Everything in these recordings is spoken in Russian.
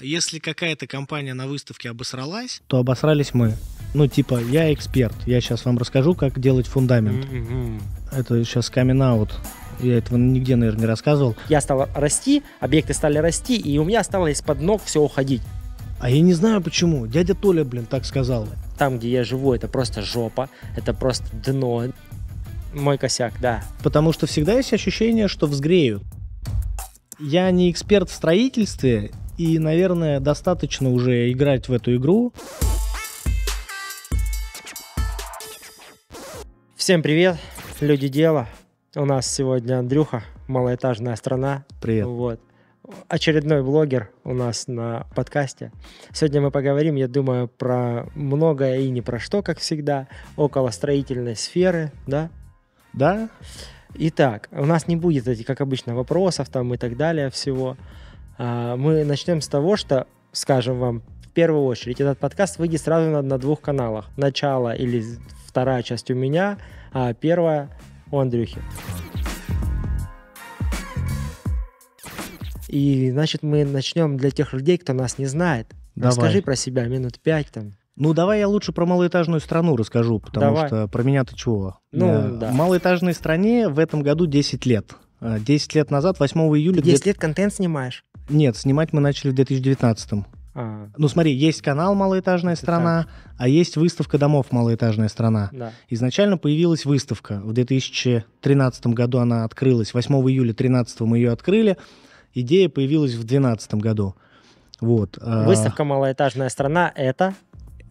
Если какая-то компания на выставке обосралась, то обосрались мы. Ну, типа, я эксперт, я сейчас вам расскажу, как делать фундамент. Mm-hmm. Это сейчас камин-аут. Я этого нигде, наверное, не рассказывал. Я стал расти, объекты стали расти, и у меня стало из-под ног все уходить. А я не знаю почему. Дядя Толя, блин, так сказал. Там, где я живу, это просто жопа, это просто дно. Мой косяк, да. Потому что всегда есть ощущение, что взгрею. Я не эксперт в строительстве, и, наверное, достаточно уже играть в эту игру. Всем привет, люди дела. У нас сегодня Андрюха, малоэтажная страна. Привет. Вот. Очередной блогер у нас на подкасте. Сегодня мы поговорим, я думаю, про многое и не про что, как всегда, около строительной сферы, да? Да. Итак, у нас не будет, как обычно, вопросов там и так далее всего. А, мы начнем с того, что скажем вам, в первую очередь, этот подкаст выйдет сразу на, на двух каналах. Начало или вторая часть у меня, а первая у Андрюхи. И, значит, мы начнем для тех людей, кто нас не знает. Давай. Расскажи про себя минут пять там. Ну, давай я лучше про малоэтажную страну расскажу, потому давай. что про меня-то чего? Ну, я... да. Малоэтажной стране в этом году 10 лет. 10 а, лет назад, 8 июля... 10 лет контент снимаешь? Нет, снимать мы начали в 2019. А. Ну смотри, есть канал «Малоэтажная страна», а есть выставка домов «Малоэтажная страна». Да. Изначально появилась выставка. В 2013 году она открылась. 8 июля 2013 мы ее открыли. Идея появилась в 2012 году. Вот. А. Выставка «Малоэтажная страна» — это?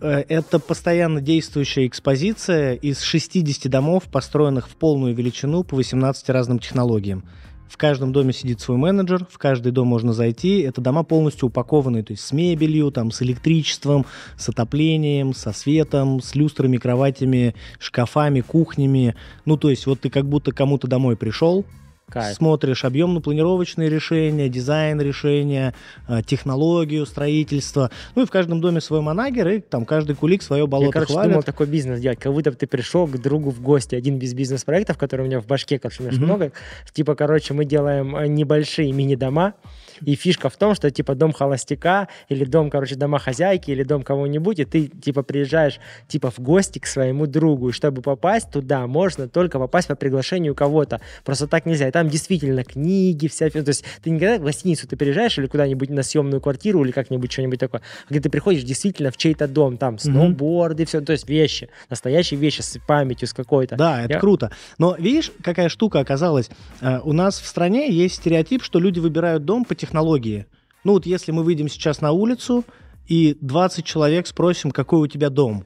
Э, это постоянно действующая экспозиция из 60 домов, построенных в полную величину по 18 разным технологиям. В каждом доме сидит свой менеджер, в каждый дом можно зайти. Это дома полностью упакованные, то есть с мебелью, там, с электричеством, с отоплением, со светом, с люстрами, кроватями, шкафами, кухнями. Ну, то есть вот ты как будто кому-то домой пришел, Кайф. Смотришь объемно-планировочные решения, дизайн решения, э, технологию строительства. Ну и в каждом доме свой манагер, и там каждый кулик свое болото Я, короче, хвалит. думал такой бизнес делать, как будто ты пришел к другу в гости. Один без бизнес-проектов, который у меня в башке, как у меня mm-hmm. много. Типа, короче, мы делаем э, небольшие мини-дома, и фишка в том, что типа дом холостяка или дом, короче, домохозяйки или дом кого-нибудь, и ты типа приезжаешь типа в гости к своему другу. И чтобы попасть туда, можно только попасть по приглашению кого-то. Просто так нельзя. И там действительно книги, вся То есть ты никогда в гостиницу ты приезжаешь или куда-нибудь на съемную квартиру или как-нибудь что-нибудь такое, а где ты приходишь действительно в чей-то дом, там сноуборды, mm-hmm. все, то есть вещи, настоящие вещи с памятью, с какой-то. Да, это Я... круто. Но видишь, какая штука оказалась? Э, у нас в стране есть стереотип, что люди выбирают дом по технологии. Ну вот если мы выйдем сейчас на улицу и 20 человек спросим, какой у тебя дом,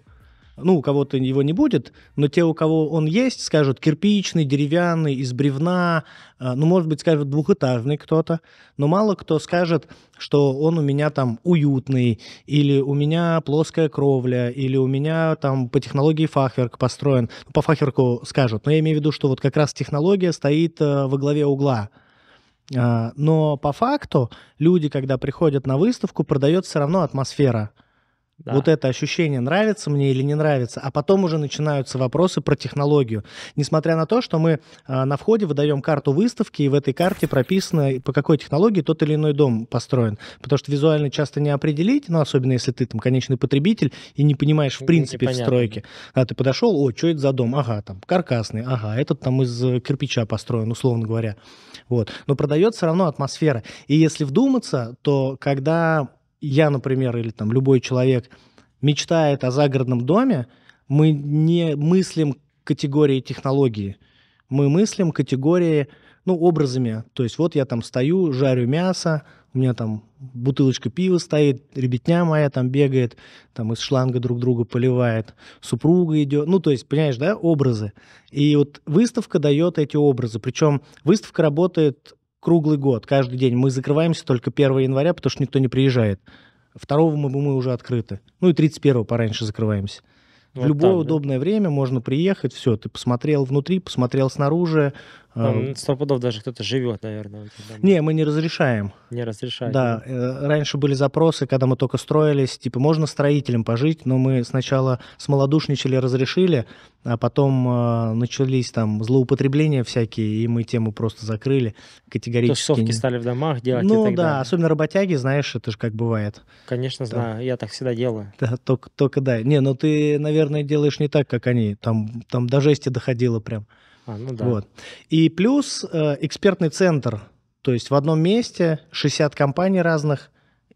ну, у кого-то его не будет, но те, у кого он есть, скажут кирпичный, деревянный, из бревна, э, ну, может быть, скажут двухэтажный кто-то, но мало кто скажет, что он у меня там уютный, или у меня плоская кровля, или у меня там по технологии фахверк построен. По фахверку скажут, но я имею в виду, что вот как раз технология стоит э, во главе угла. А, но по факту люди, когда приходят на выставку, продает все равно атмосфера. Да. Вот это ощущение, нравится мне или не нравится. А потом уже начинаются вопросы про технологию. Несмотря на то, что мы э, на входе выдаем карту выставки, и в этой карте прописано, по какой технологии тот или иной дом построен. Потому что визуально часто не определить, ну, особенно если ты там конечный потребитель и не понимаешь в ну, принципе в стройке. А ты подошел, о, что это за дом? Ага, там каркасный, ага, этот там из э, кирпича построен, условно говоря. Вот. Но продается все равно атмосфера. И если вдуматься, то когда я, например, или там любой человек мечтает о загородном доме, мы не мыслим категории технологии, мы мыслим категории, ну, образами. То есть вот я там стою, жарю мясо, у меня там бутылочка пива стоит, ребятня моя там бегает, там из шланга друг друга поливает, супруга идет. Ну, то есть, понимаешь, да, образы. И вот выставка дает эти образы. Причем выставка работает круглый год, каждый день. Мы закрываемся только 1 января, потому что никто не приезжает. 2 мы, мы уже открыты. Ну и 31 пораньше закрываемся. Вот в любое так, удобное да? время можно приехать, все, ты посмотрел внутри, посмотрел снаружи, а, ну, Стопудов даже кто-то живет, наверное. Не, мы не разрешаем. Не разрешаем. Да, э, раньше были запросы, когда мы только строились, типа, можно строителям пожить, но мы сначала смолодушничали, разрешили, а потом э, начались там злоупотребления всякие, и мы тему просто закрыли категорически. Тусовки не... стали в домах делать Ну да, далее. особенно работяги, знаешь, это же как бывает. Конечно, там. знаю, я так всегда делаю. Да, только, только да. Не, ну ты, наверное, делаешь не так, как они. Там, там до жести доходило прям. А, ну да. вот. И плюс э, экспертный центр, то есть в одном месте 60 компаний разных,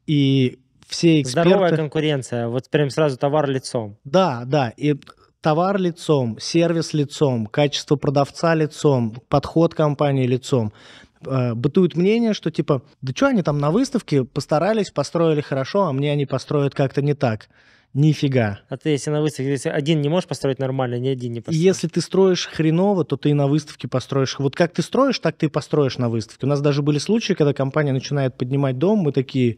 и все эксперты... Здоровая конкуренция, вот прям сразу товар лицом. Да, да, и товар лицом, сервис лицом, качество продавца лицом, подход компании лицом. Э, бытует мнение, что типа, да что они там на выставке постарались, построили хорошо, а мне они построят как-то не так. Нифига. А ты если на выставке, если один не можешь построить нормально, ни один не построишь. Если ты строишь хреново, то ты и на выставке построишь. Вот как ты строишь, так ты и построишь на выставке. У нас даже были случаи, когда компания начинает поднимать дом, мы такие,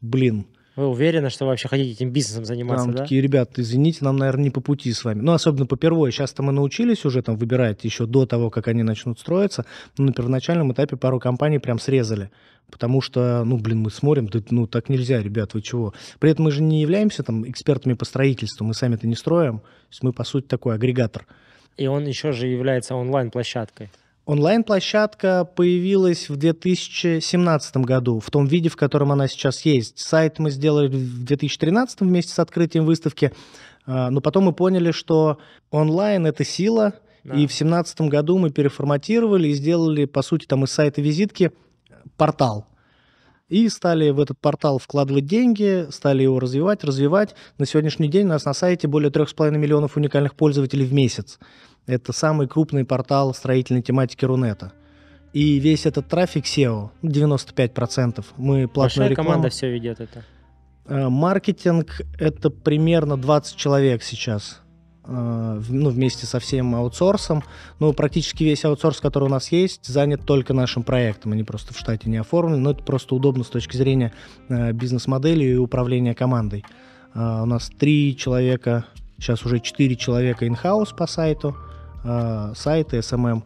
блин, вы уверены, что вы вообще хотите этим бизнесом заниматься, да? такие, ребят, извините, нам, наверное, не по пути с вами. Ну, особенно по первой. Сейчас-то мы научились уже там выбирать еще до того, как они начнут строиться. Но ну, на первоначальном этапе пару компаний прям срезали. Потому что, ну, блин, мы смотрим, да, ну, так нельзя, ребят, вы чего? При этом мы же не являемся там экспертами по строительству, мы сами это не строим. То есть мы, по сути, такой агрегатор. И он еще же является онлайн-площадкой. Онлайн-площадка появилась в 2017 году, в том виде, в котором она сейчас есть. Сайт мы сделали в 2013 вместе с открытием выставки, а, но потом мы поняли, что онлайн — это сила, да. и в 2017 году мы переформатировали и сделали, по сути, там из сайта визитки портал. И стали в этот портал вкладывать деньги, стали его развивать, развивать. На сегодняшний день у нас на сайте более 3,5 миллионов уникальных пользователей в месяц. Это самый крупный портал строительной тематики Рунета. И весь этот трафик SEO, 95%, мы платную Большая команда все ведет это. Э, маркетинг — это примерно 20 человек сейчас, э, ну, вместе со всем аутсорсом. Ну, практически весь аутсорс, который у нас есть, занят только нашим проектом. Они просто в штате не оформлены, но это просто удобно с точки зрения э, бизнес-модели и управления командой. У нас три человека, сейчас уже четыре человека in-house по сайту — э, сайты, SMM эм эм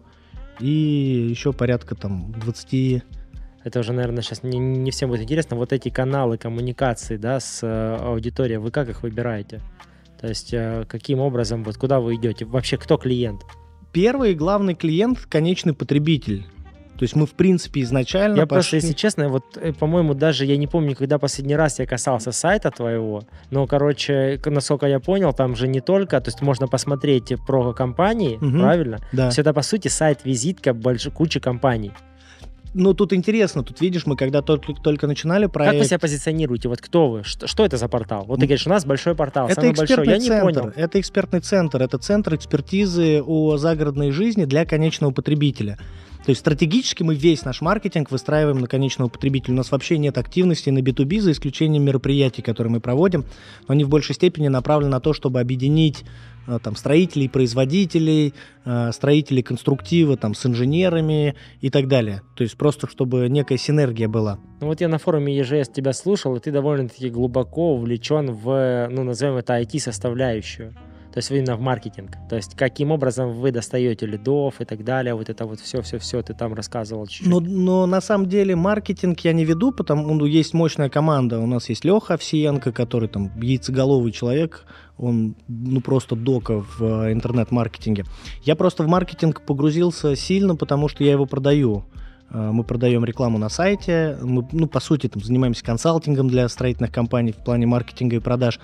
и еще порядка там 20 это уже, наверное, сейчас не, не всем будет интересно. Вот эти каналы коммуникации да, с э, аудиторией, вы как их выбираете? То есть э, каким образом, вот куда вы идете? Вообще кто клиент? Первый главный клиент – конечный потребитель. То есть мы, в принципе, изначально... Я пошли... просто, если честно, вот, э, по-моему, даже я не помню, когда последний раз я касался сайта твоего, но, короче, насколько я понял, там же не только, то есть можно посмотреть э, про компании, угу. правильно? Да. То есть это, по сути, сайт-визитка больш... кучи компаний. Ну, тут интересно, тут видишь, мы когда только, только начинали проект... Как вы себя позиционируете? Вот кто вы? Что, что это за портал? Вот ты говоришь, у нас большой портал, это самый большой. Я центр, не понял. Это экспертный центр, это центр экспертизы о загородной жизни для конечного потребителя. То есть стратегически мы весь наш маркетинг выстраиваем на конечного потребителя. У нас вообще нет активности на B2B, за исключением мероприятий, которые мы проводим. Но они в большей степени направлены на то, чтобы объединить э, там, строителей, производителей, э, строителей конструктива там, с инженерами и так далее. То есть просто, чтобы некая синергия была. Ну вот я на форуме ЕЖС тебя слушал, и ты довольно-таки глубоко увлечен в, ну, назовем это IT-составляющую. То есть именно в маркетинг. То есть каким образом вы достаете лидов и так далее. Вот это вот все-все-все ты там рассказывал чуть-чуть. Но, ну, но на самом деле маркетинг я не веду, потому что ну, есть мощная команда. У нас есть Леха Овсиенко, который там яйцеголовый человек, он ну просто дока в э, интернет-маркетинге. Я просто в маркетинг погрузился сильно, потому что я его продаю. Э, мы продаем рекламу на сайте, мы, ну, по сути, там, занимаемся консалтингом для строительных компаний в плане маркетинга и продаж.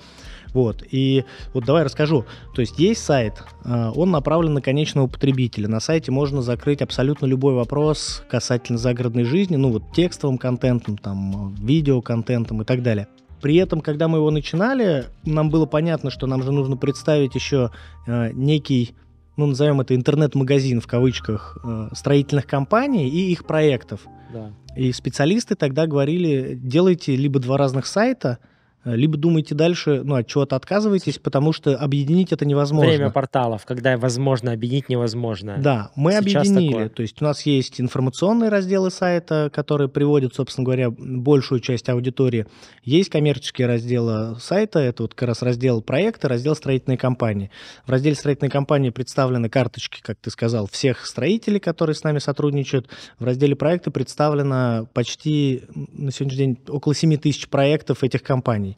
Вот. И вот давай расскажу. То есть есть сайт, э, он направлен на конечного потребителя. На сайте можно закрыть абсолютно любой вопрос касательно загородной жизни, ну вот текстовым контентом, там, видеоконтентом и так далее. При этом, когда мы его начинали, нам было понятно, что нам же нужно представить еще э, некий, ну назовем это интернет-магазин в кавычках, э, строительных компаний и их проектов. Да. И специалисты тогда говорили, делайте либо два разных сайта, либо думайте дальше, ну, от чего-то отказываетесь, потому что объединить это невозможно. Время порталов, когда возможно объединить невозможно. Да, мы Сейчас объединили, такое. то есть у нас есть информационные разделы сайта, которые приводят, собственно говоря, большую часть аудитории. Есть коммерческие разделы сайта, это вот как раз раздел проекта, раздел строительной компании. В разделе строительной компании представлены карточки, как ты сказал, всех строителей, которые с нами сотрудничают. В разделе проекта представлено почти на сегодняшний день около 7 тысяч проектов этих компаний.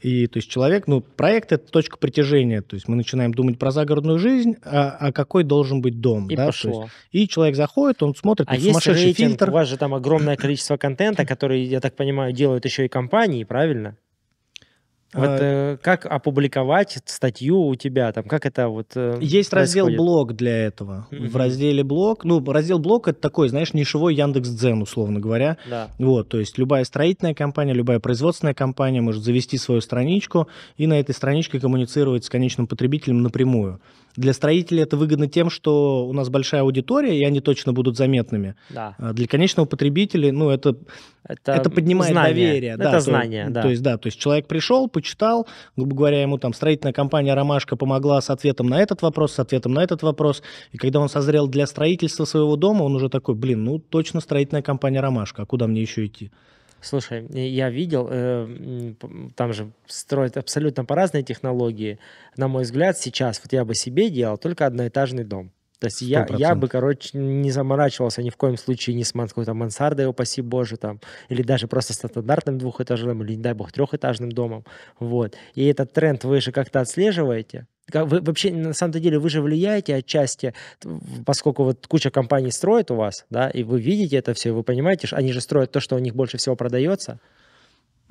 И то есть человек, ну, проект это точка притяжения. То есть мы начинаем думать про загородную жизнь, а, а какой должен быть дом. И да? пошло. Есть, и человек заходит, он смотрит, а есть сумасшедший рейтинг, фильтр. У вас же там огромное количество контента, который, я так понимаю, делают еще и компании, правильно? Вот а... Э, как опубликовать статью у тебя там, как это вот э, Есть происходит? раздел блог для этого. Mm-hmm. В разделе блог, ну, раздел блог это такой, знаешь, нишевой Яндекс Яндекс.Дзен, условно говоря. Да. Вот, то есть любая строительная компания, любая производственная компания может завести свою страничку и на этой страничке коммуницировать с конечным потребителем напрямую. Для строителей это выгодно тем, что у нас большая аудитория, и они точно будут заметными. Да. А для конечного потребителя, ну, это, это, это поднимает знание. доверие. Это да, знание, то, да. То есть, да, то есть человек пришел, почитал, грубо говоря, ему там строительная компания «Ромашка» помогла с ответом на этот вопрос, с ответом на этот вопрос, и когда он созрел для строительства своего дома, он уже такой, блин, ну точно строительная компания «Ромашка», а куда мне еще идти? Слушай, я видел, э, там же строят абсолютно по разной технологии. На мой взгляд, сейчас, вот я бы себе делал только одноэтажный дом. То есть я, я бы, короче, не заморачивался ни в коем случае не с какой-то мансардой, упаси боже, там, или даже просто стандартным двухэтажным, или, не дай бог, трехэтажным домом. Вот. И этот тренд вы же как-то отслеживаете, вы вообще, на самом то деле, вы же влияете отчасти, поскольку вот куча компаний строит у вас, да, и вы видите это все, вы понимаете, что они же строят то, что у них больше всего продается.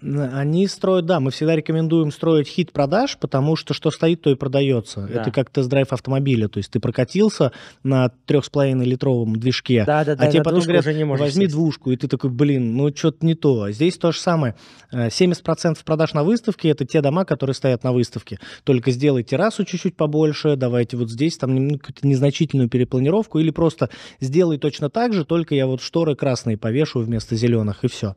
Они строят, да, мы всегда рекомендуем строить хит продаж, потому что что стоит, то и продается. Да. Это как тест-драйв автомобиля, то есть ты прокатился на трех с половиной литровом движке, да, да, да, а тебе потом говорят, уже не возьми сесть. двушку, и ты такой, блин, ну что-то не то. А здесь то же самое. 70% э, продаж на выставке – это те дома, которые стоят на выставке. Только сделай террасу чуть-чуть побольше, давайте вот здесь там ну, какую-то незначительную перепланировку, или просто сделай точно так же, только я вот шторы красные повешу вместо зеленых, и все.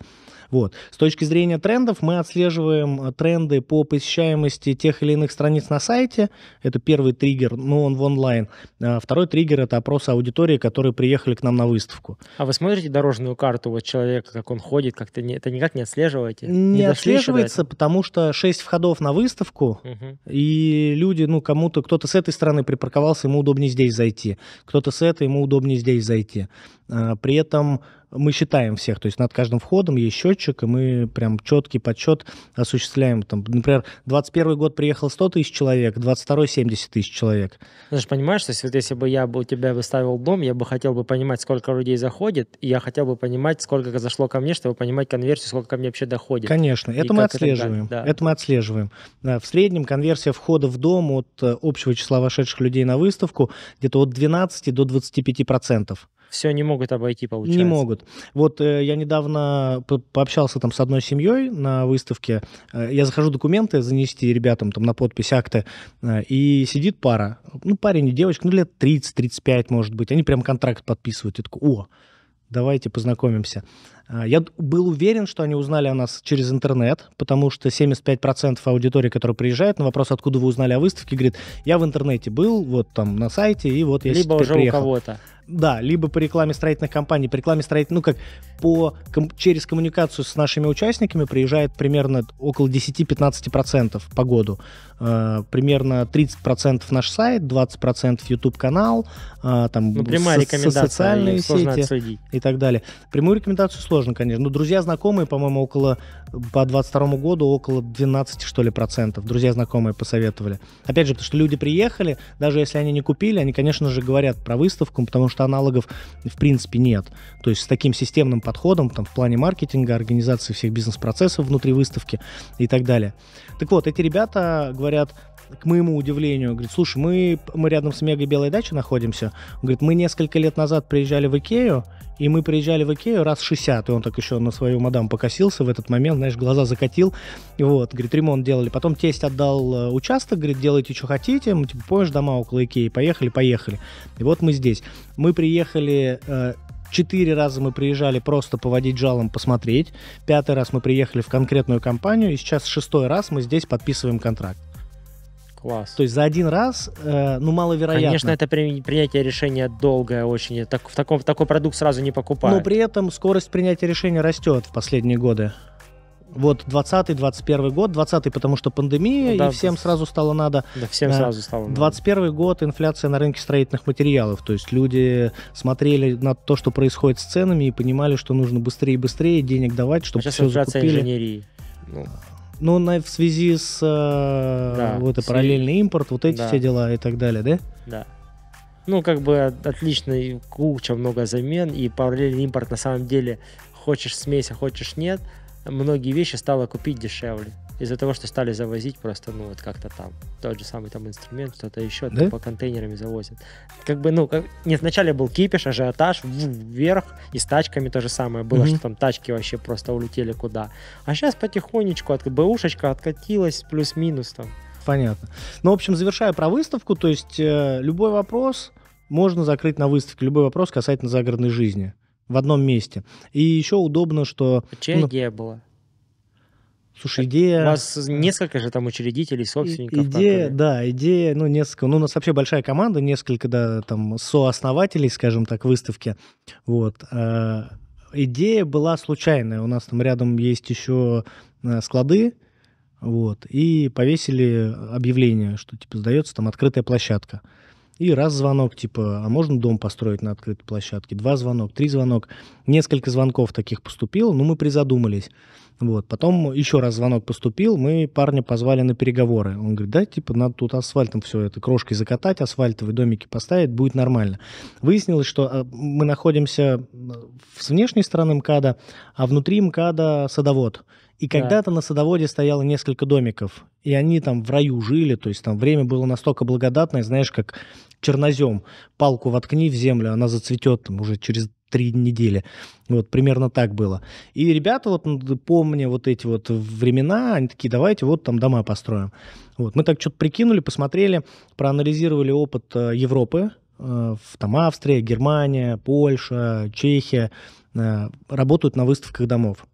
Вот. С точки зрения трендов мы отслеживаем э, тренды по посещаемости тех или иных страниц на сайте. Это первый триггер, но он в онлайн. А второй триггер – это опрос аудитории, которые приехали к нам на выставку. А вы смотрите дорожную карту вот человека, как он ходит, как-то не, это никак не отслеживаете? Не, не отслеживается, потому что 6 входов на выставку, угу. и люди, ну кому-то, кто-то с этой стороны припарковался, ему удобнее здесь зайти, кто-то с этой, ему удобнее здесь зайти. А, при этом мы считаем всех, то есть над каждым входом есть счетчик, и мы прям четкий подсчет осуществляем. Там, например, 21 год приехал 100 тысяч человек, 22 70 тысяч человек. Ты же понимаешь, то есть вот если бы я бы, тебя выставил дом, я бы хотел бы понимать, сколько людей заходит, и я хотел бы понимать, сколько зашло ко мне, чтобы понимать конверсию, сколько ко мне вообще доходит. Конечно, это мы отслеживаем. Это, да. это мы отслеживаем. в среднем конверсия входа в дом от э, общего числа вошедших людей на выставку где-то от 12 до 25 процентов все не могут обойти, получается. Не могут. Вот э, я недавно по пообщался там с одной семьей на выставке. Э, я захожу документы занести ребятам там на подпись акты, э, и сидит пара, ну, парень и девочка, ну, лет 30-35, может быть. Они прям контракт подписывают. Я такой, о, давайте познакомимся. Э, я был уверен, что они узнали о нас через интернет, потому что 75% аудитории, которая приезжает, на вопрос, откуда вы узнали о выставке, говорит, я в интернете был, вот там на сайте, и вот я Либо уже приехал. у кого-то. Да, либо по рекламе строительных компаний, по рекламе строительных, ну как, по, ком, через коммуникацию с нашими участниками приезжает примерно около 10-15% по году. Э, примерно 30% наш сайт, 20% YouTube-канал, э, там, ну, прямая со- рекомендация, социальные сети отсудить. и так далее. Прямую рекомендацию сложно, конечно. но ну, друзья, знакомые, по-моему, около, по 22 году около 12, что ли, процентов. Друзья, знакомые посоветовали. Опять же, потому что люди приехали, даже если они не купили, они, конечно же, говорят про выставку, потому что что аналогов в принципе нет. То есть с таким системным подходом там, в плане маркетинга, организации всех бизнес-процессов внутри выставки и так далее. Так вот, эти ребята говорят, к моему удивлению, говорит, слушай, мы, мы рядом с Мега Белой Дачей находимся. Он говорит, мы несколько лет назад приезжали в Икею, и мы приезжали в Икею раз 60, и он так еще на свою мадам покосился в этот момент, знаешь, глаза закатил. Вот, говорит, ремонт делали. Потом тесть отдал э, участок, говорит, делайте, что хотите. Мы, типа, помнишь, дома около Икеи? Поехали, поехали. И вот мы здесь. Мы приехали э, Четыре раза мы приезжали просто поводить жалом, посмотреть. Пятый раз мы приехали в конкретную компанию. И сейчас шестой раз мы здесь подписываем контракт. Класс. То есть за один раз, э, ну, маловероятно. Конечно, это при, принятие решения долгое очень. Так, в, таком, такой продукт сразу не покупают. Но при этом скорость принятия решения растет в последние годы. Вот 20-21 год, 20 потому что пандемия, ну, да, и всем сразу стало надо. Да, всем э, сразу стало надо. 21 год инфляция на рынке строительных материалов. То есть люди смотрели на то, что происходит с ценами, и понимали, что нужно быстрее и быстрее денег давать, чтобы а все закупили. инженерии. Ну. Ну, на, в связи с э, да, вот и параллельный импорт, вот эти да. все дела и так далее, да? Да. Ну, как бы отличный куча много замен, и параллельный импорт на самом деле хочешь смесь, а хочешь нет, многие вещи стало купить дешевле из-за того, что стали завозить просто, ну, вот как-то там, тот же самый там инструмент, что-то еще да? по контейнерами завозят. Как бы, ну, как... нет, вначале был кипиш, ажиотаж, вверх, и с тачками то же самое было, угу. что там тачки вообще просто улетели куда. А сейчас потихонечку от ушечка откатилась плюс-минус там. Понятно. Ну, в общем, завершая про выставку, то есть э, любой вопрос можно закрыть на выставке, любой вопрос касательно загородной жизни в одном месте. И еще удобно, что... Чья ну, идея была? Слушай, идея... У вас несколько же там учредителей, собственников. Идея, которые... да, идея, ну, несколько. Ну, у нас вообще большая команда, несколько, да, там, сооснователей, скажем так, выставки. Вот. А, идея была случайная. У нас там рядом есть еще э, склады, вот, и повесили объявление, что, типа, сдается там открытая площадка. И раз звонок, типа, а можно дом построить на открытой площадке? Два звонок, три звонок. Несколько звонков таких поступило, но мы призадумались. Вот. Потом еще раз звонок поступил, мы парня позвали на переговоры. Он говорит, да, типа, надо тут асфальтом все это, крошкой закатать, асфальтовые домики поставить, будет нормально. Выяснилось, что э, мы находимся э, с внешней стороны МКАДа, а внутри МКАДа садовод – и когда-то да. на садоводе стояло несколько домиков, и они там в раю жили, то есть там время было настолько благодатное, знаешь, как чернозем, палку воткни в землю, она зацветет там уже через три недели. Вот примерно так было. И ребята, вот помня вот эти вот времена, они такие, давайте вот там дома построим. Вот. Мы так что-то прикинули, посмотрели, проанализировали опыт э, Европы, э, в там Австрия, Германия, Польша, Чехия, э, работают на выставках домов.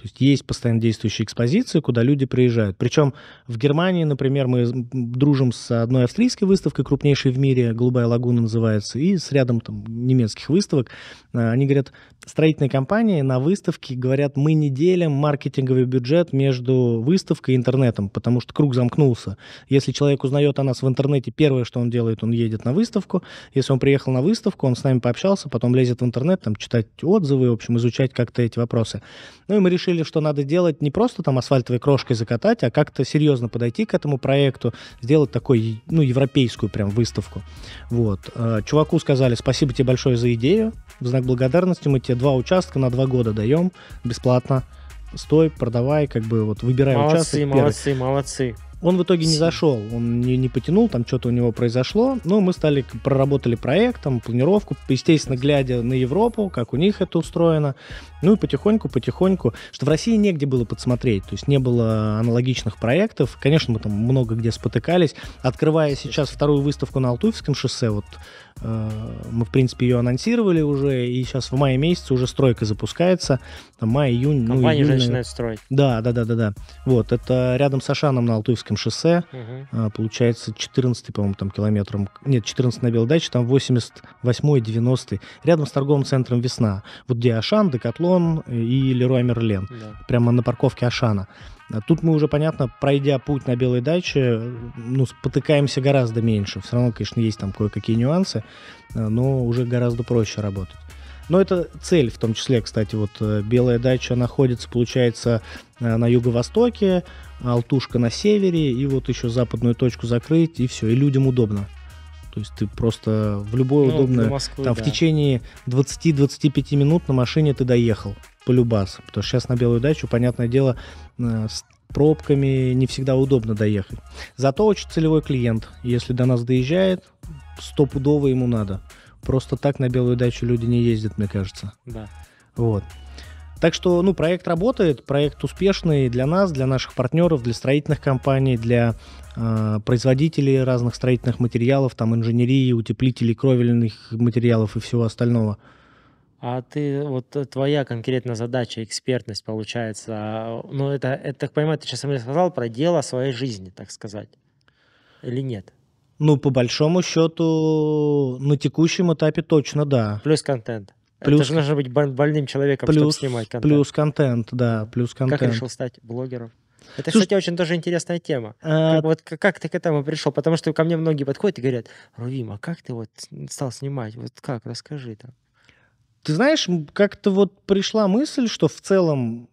То есть есть постоянно действующие экспозиции, куда люди приезжают. Причем в Германии, например, мы дружим с одной австрийской выставкой, крупнейшей в мире, «Голубая лагуна» называется, и с рядом там немецких выставок. А, они говорят, строительные компании на выставке говорят, мы не делим маркетинговый бюджет между выставкой и интернетом, потому что круг замкнулся. Если человек узнает о нас в интернете, первое, что он делает, он едет на выставку. Если он приехал на выставку, он с нами пообщался, потом лезет в интернет, там читать отзывы, в общем, изучать как-то эти вопросы. Ну и мы решили решили, что надо делать не просто там асфальтовой крошкой закатать, а как-то серьезно подойти к этому проекту, сделать такой, ну, европейскую прям выставку. Вот. Э, чуваку сказали, спасибо тебе большое за идею, в знак благодарности мы тебе два участка на два года даем бесплатно. Стой, продавай, как бы вот выбирай молодцы, участок. Молодцы, первый. молодцы, молодцы. Он в итоге не зашел, он не, не потянул, там что-то у него произошло. Но мы стали, проработали проект, там, планировку, естественно, глядя на Европу, как у них это устроено. Ну и потихоньку, потихоньку, что в России негде было подсмотреть, то есть не было аналогичных проектов. Конечно, мы там много где спотыкались. Открывая сейчас вторую выставку на Алтуевском шоссе, вот Э, мы, в принципе, ее анонсировали уже, и сейчас в мае месяце уже стройка запускается. Там май, июнь. Ну, Компания ну, июнь, уже начинает строить. Да, да, да, да, да. Вот, это рядом с Ашаном на Алтуевском шоссе. Угу. Получается 14, по-моему, там километром. Нет, 14 на Белой даче, там 88 90 Рядом с торговым центром «Весна». Вот где Ашан, Декатлон и Леруа Мерлен. Да. Прямо на парковке Ашана. А тут мы уже, понятно, пройдя путь на Белой даче, ну, спотыкаемся гораздо меньше. Все равно, конечно, есть там кое-какие нюансы, э, но уже гораздо проще работать. Но это цель в том числе, кстати, вот э, Белая дача находится, получается, э, на юго-востоке, Алтушка на севере, и вот еще западную точку закрыть, и все, и людям удобно. То есть ты просто в любое ну, удобное... Москвы, там да. в течение 20-25 минут на машине ты доехал полюбас. Потому что сейчас на Белую дачу, понятное дело, э, с пробками не всегда удобно доехать. Зато очень целевой клиент. Если до нас доезжает, стопудово ему надо. Просто так на Белую дачу люди не ездят, мне кажется. Да. Вот. Так что, ну, проект работает, проект успешный для нас, для наших партнеров, для строительных компаний, для э, производителей разных строительных материалов, там, инженерии, утеплителей, кровельных материалов и всего остального. А ты, вот э, твоя конкретная задача, экспертность получается, а, ну это, это так понимаю, ты сейчас мне сказал про дело своей жизни, так сказать, или нет? Ну, по большому счету, на текущем этапе точно да. Плюс контент. Плюс, это же нужно быть больным человеком, плюс, чтобы снимать контент. Плюс контент, да, плюс контент. Как решил стать блогером? Это, Слушай, кстати, очень тоже интересная тема. А... Как, вот как ты к этому пришел? Потому что ко мне многие подходят и говорят, Рувим, а как ты вот стал снимать? Вот как? Расскажи там. Ты знаешь, как-то вот пришла мысль, что в целом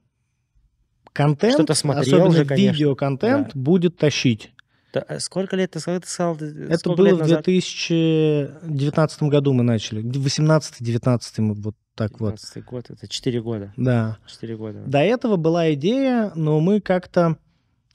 контент, смотрел особенно видеоконтент, да. будет тащить. Э, сколько лет ты сказал? Ты сказал это было в 2019 году мы начали. 18-19 мы вот так вот. год, это 4 года. Да. 4 года. До этого была идея, но мы как-то,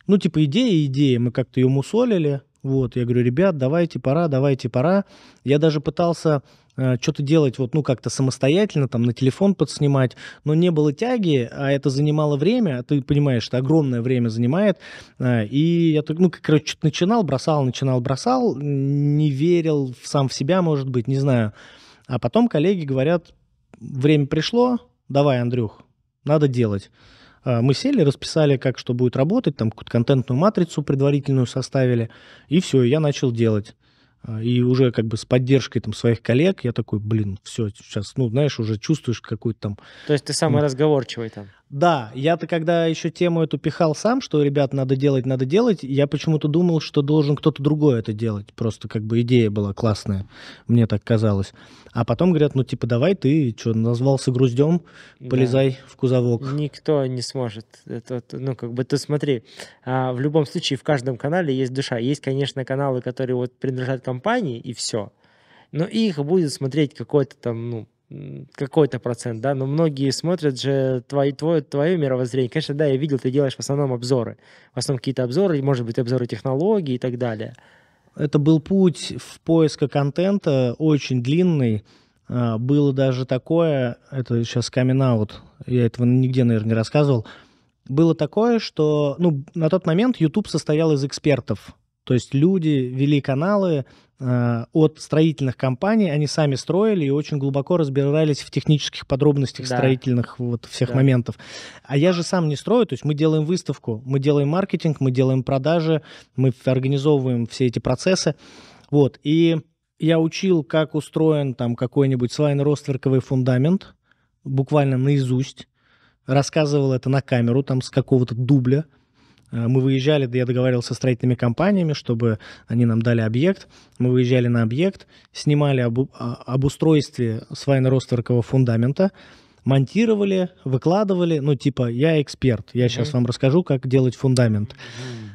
ну типа идея, идея, мы как-то ее мусолили. Вот, я говорю, ребят, давайте, пора, давайте, пора. Я даже пытался Э, что-то делать вот, ну, как-то самостоятельно, там, на телефон подснимать, но не было тяги, а это занимало время, а ты понимаешь, это огромное время занимает, э, и я, ну, короче, что-то начинал, бросал, начинал, бросал, не верил сам в себя, может быть, не знаю, а потом коллеги говорят, время пришло, давай, Андрюх, надо делать. Э, мы сели, расписали, как что будет работать, там какую-то контентную матрицу предварительную составили, и все, я начал делать. А, и уже как бы с поддержкой там своих коллег я такой, блин, все, сейчас, ну, знаешь, уже чувствуешь какую-то там... То есть ты самый ну, разговорчивый там? Да, я-то когда еще тему эту пихал сам, что, ребят, надо делать, надо делать, я почему-то думал, что должен кто-то другой это делать. Просто как бы идея была классная, мне так казалось. А потом говорят, ну типа давай ты, что, назвался груздем, полезай да. в кузовок. Никто не сможет. Это, ну как бы ты смотри, а, в любом случае в каждом канале есть душа. Есть, конечно, каналы, которые вот принадлежат компании и все. Но их будет смотреть какой-то там, ну, какой-то процент, да, но многие смотрят же твои, твое, твое мировоззрение. Конечно, да, я видел, ты делаешь в основном обзоры. В основном какие-то обзоры, может быть, обзоры технологий и так далее. Это был путь в поиска контента, очень длинный. А, было даже такое, это сейчас камин я этого нигде, наверное, не рассказывал. Было такое, что ну, на тот момент YouTube состоял из экспертов. То есть люди вели каналы, Э, от строительных компаний, они сами строили и очень глубоко разбирались в технических подробностях да. строительных вот всех да. моментов. А я же сам не строю, то есть мы делаем выставку, мы делаем маркетинг, мы делаем продажи, мы организовываем все эти процессы. Вот, и я учил, как устроен там какой-нибудь свайно ростверковый фундамент, буквально наизусть, рассказывал это на камеру там с какого-то дубля, Э, мы выезжали, да я договаривался с строительными компаниями, чтобы они нам дали объект. Мы выезжали на объект, снимали об, а, обустройстве свайно-ростверкового фундамента, монтировали, выкладывали, ну типа я эксперт, я сейчас mm-hmm. вам расскажу, как делать фундамент. Mm-hmm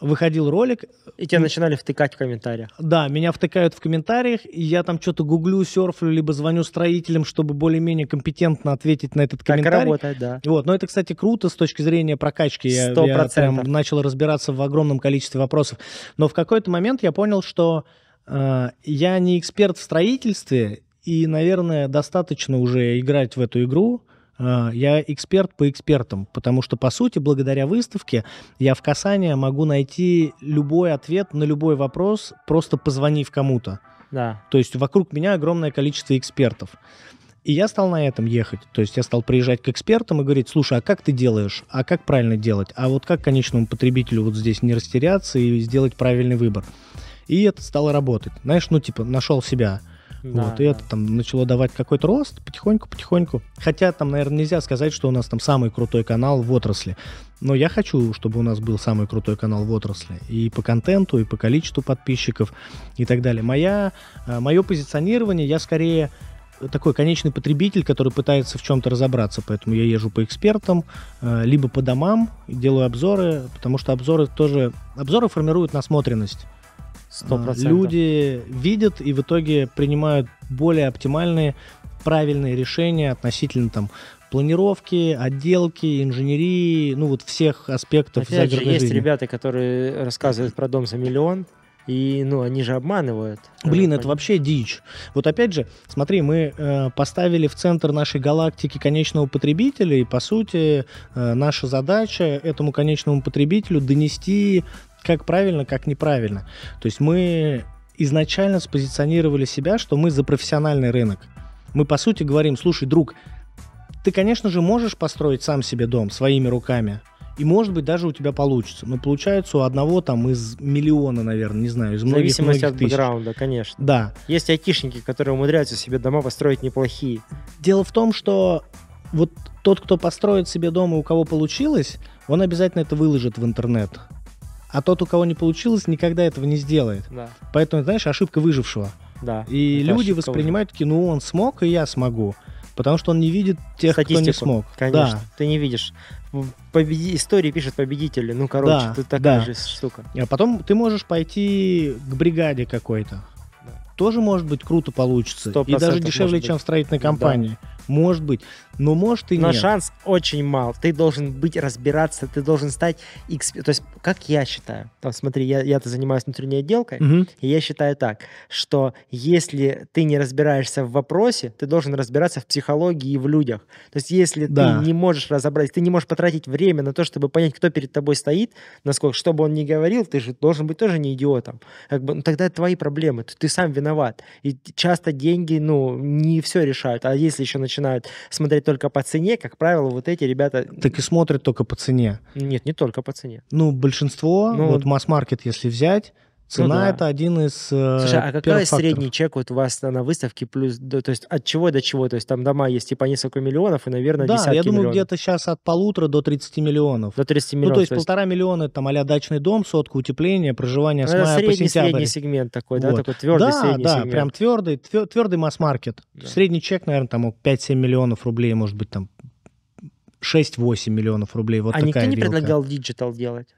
выходил ролик. И тебя начинали втыкать в комментариях. Да, меня втыкают в комментариях, и я там что-то гуглю, серфлю, либо звоню строителям, чтобы более-менее компетентно ответить на этот комментарий. Так работает, да. Вот, но это, кстати, круто с точки зрения прокачки. 100%. Я, я прям начал разбираться в огромном количестве вопросов. Но в какой-то момент я понял, что э, я не эксперт в строительстве, и, наверное, достаточно уже играть в эту игру, а, я эксперт по экспертам, потому что, по сути, благодаря выставке я в касании могу найти любой ответ на любой вопрос, просто позвонив кому-то. Да. То есть вокруг меня огромное количество экспертов. И я стал на этом ехать. То есть я стал приезжать к экспертам и говорить, слушай, а как ты делаешь? А как правильно делать? А вот как конечному потребителю вот здесь не растеряться и сделать правильный выбор? И это стало работать. Знаешь, ну типа нашел себя. Да, вот, и это там начало давать какой-то рост потихоньку-потихоньку. Хотя там, наверное, нельзя сказать, что у нас там самый крутой канал в отрасли. Но я хочу, чтобы у нас был самый крутой канал в отрасли. И по контенту, и по количеству подписчиков, и так далее. Моя, э, мое позиционирование, я скорее такой конечный потребитель, который пытается в чем-то разобраться. Поэтому я езжу по экспертам, э, либо по домам, делаю обзоры, потому что обзоры тоже... Обзоры формируют насмотренность. 100%. А, люди видят и в итоге принимают более оптимальные, правильные решения относительно там планировки, отделки, инженерии, ну вот всех аспектов Опять же, есть жизни. ребята, которые рассказывают про дом за миллион, и, ну, они же обманывают. Блин, это вообще дичь. Вот опять же, смотри, мы э, поставили в центр нашей галактики конечного потребителя, и, по сути, э, наша задача этому конечному потребителю донести как правильно, как неправильно. То есть мы изначально спозиционировали себя, что мы за профессиональный рынок. Мы, по сути, говорим, слушай, друг, ты, конечно же, можешь построить сам себе дом своими руками, и, может быть, даже у тебя получится. Но получается у одного там из миллиона, наверное, не знаю, из многих, Зависимость многих от тысяч. бэкграунда, конечно. Да. Есть айтишники, которые умудряются себе дома построить неплохие. Дело в том, что вот тот, кто построит себе дом и у кого получилось, он обязательно это выложит в интернет. А тот, у кого не получилось, никогда этого не сделает. Да. Поэтому, знаешь, ошибка выжившего. Да. И Это люди воспринимают такие, ну он смог, и я смогу. Потому что он не видит тех, Статистику, кто не смог. Конечно, да. ты не видишь. Победи... Истории пишут победители. Ну, короче, да, тут такая да. же штука. А потом ты можешь пойти к бригаде какой-то. Да. Тоже, может быть, круто получится. И даже дешевле, чем в строительной компании. Да. Может быть. Но может и Но нет. шанс очень мал. Ты должен быть, разбираться, ты должен стать... Эксп... То есть, как я считаю, там, смотри, я, я-то занимаюсь внутренней отделкой, угу. и я считаю так, что если ты не разбираешься в вопросе, ты должен разбираться в психологии и в людях. То есть, если да. ты не можешь разобрать, ты не можешь потратить время на то, чтобы понять, кто перед тобой стоит, насколько, чтобы он ни говорил, ты же должен быть тоже не идиотом. Как бы, ну, тогда твои проблемы, ты, ты сам виноват. И часто деньги, ну, не все решают. А если еще начинают начинают смотреть только по цене, как правило, вот эти ребята... Так и смотрят только по цене. Нет, не только по цене. Ну, большинство, ну, вот масс-маркет, если взять, Цена ну, да. это один из. Э, Слушай, а какой факторов? средний чек вот у вас на, выставке плюс, да, то есть от чего до чего? То есть там дома есть типа несколько миллионов и, наверное, да, десятки я думаю, где-то сейчас от полутора до 30 миллионов. До 30 ну, миллионов. Ну, то есть, то есть... полтора миллиона там а дачный дом, сотка утепления, проживание ну, с мая средний, по сентябрь. средний сегмент такой, да, такой твердый да, средний да, сегмент. прям твердый, твердый масс-маркет. Да. Средний чек, наверное, там 5-7 миллионов рублей, может быть, там 6-8 миллионов рублей. Вот а такая никто не вилка. предлагал диджитал делать?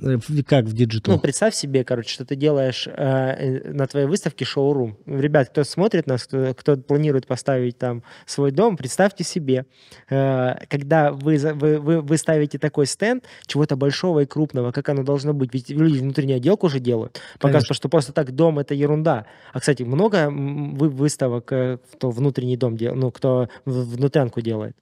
Э, как в диджитал? Ну, представь себе, короче, что ты делаешь э, э, на твоей выставке шоу-рум. Ребят, кто смотрит нас, кто, кто планирует поставить там свой дом, представьте себе, э, когда вы, вы, вы, вы ставите такой стенд чего-то большого и крупного, как оно должно быть. Ведь люди внутреннюю отделку уже делают. Показывают, что просто так дом — это ерунда. А, кстати, много выставок, э, кто внутренний дом делает, ну, кто внутрянку делает?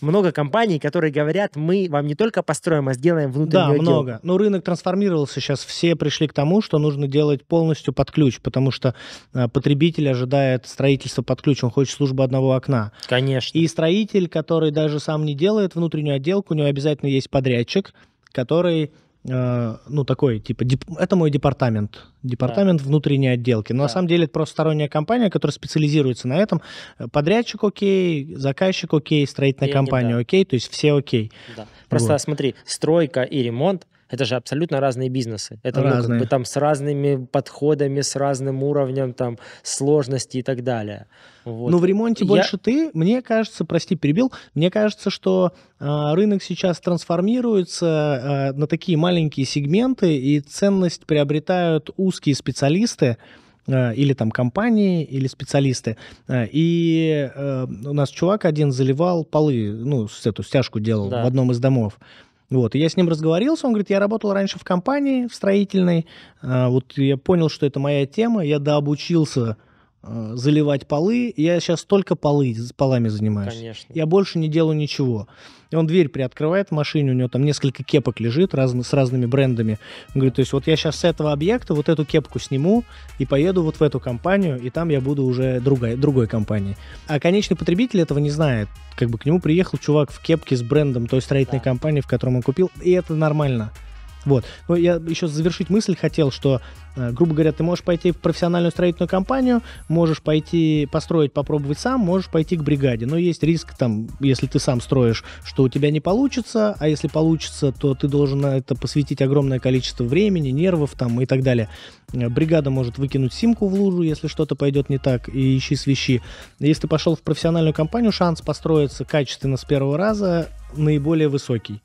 много компаний, которые говорят, мы вам не только построим, а сделаем внутренний Да, отдел. много. Но рынок трансформировался сейчас. Все пришли к тому, что нужно делать полностью под ключ, потому что э, потребитель ожидает строительства под ключ. Он хочет службу одного окна. Конечно. И строитель, который даже сам не делает внутреннюю отделку, у него обязательно есть подрядчик, который Э, ну, такой, типа, деп... это мой департамент, департамент да. внутренней отделки. Но да. на самом деле это просто сторонняя компания, которая специализируется на этом. Подрядчик окей, заказчик окей, строительная Деньги, компания да. окей, то есть все окей. Да. Просто вот. смотри, стройка и ремонт – это же абсолютно разные бизнесы. Это разные. Ну, как бы, там с разными подходами, с разным уровнем там сложности и так далее. Вот. Но ну, в ремонте Я... больше ты, мне кажется, прости, перебил, мне кажется, что э, рынок сейчас трансформируется э, на такие маленькие сегменты, и ценность приобретают узкие специалисты, а, или там компании, или специалисты. И э, у нас чувак один заливал полы, ну, эту стяжку делал да. в одном из домов. Вот, и я с ним разговорился, он говорит, я работал раньше в компании, в строительной, а, вот я понял, что это моя тема, я дообучился а, заливать полы, я сейчас только полы, полами занимаюсь. Конечно. Я больше не делаю ничего. И он дверь приоткрывает в машине, у него там несколько кепок лежит раз, с разными брендами. Он говорит, то есть вот я сейчас с этого объекта вот эту кепку сниму и поеду вот в эту компанию, и там я буду уже другой, другой компании. А конечный потребитель этого не знает. Как бы к нему приехал чувак в кепке с брендом той строительной да. компании, в котором он купил, и это нормально. Вот. Но я еще завершить мысль хотел, что, э, грубо говоря, ты можешь пойти в профессиональную строительную компанию, можешь пойти построить, попробовать сам, можешь пойти к бригаде. Но есть риск, там, если ты сам строишь, что у тебя не получится, а если получится, то ты должен на это посвятить огромное количество времени, нервов там и так далее. Э, бригада может выкинуть симку в лужу, если что-то пойдет не так, и ищи свищи. Если ты пошел в профессиональную компанию, шанс построиться качественно с первого раза наиболее высокий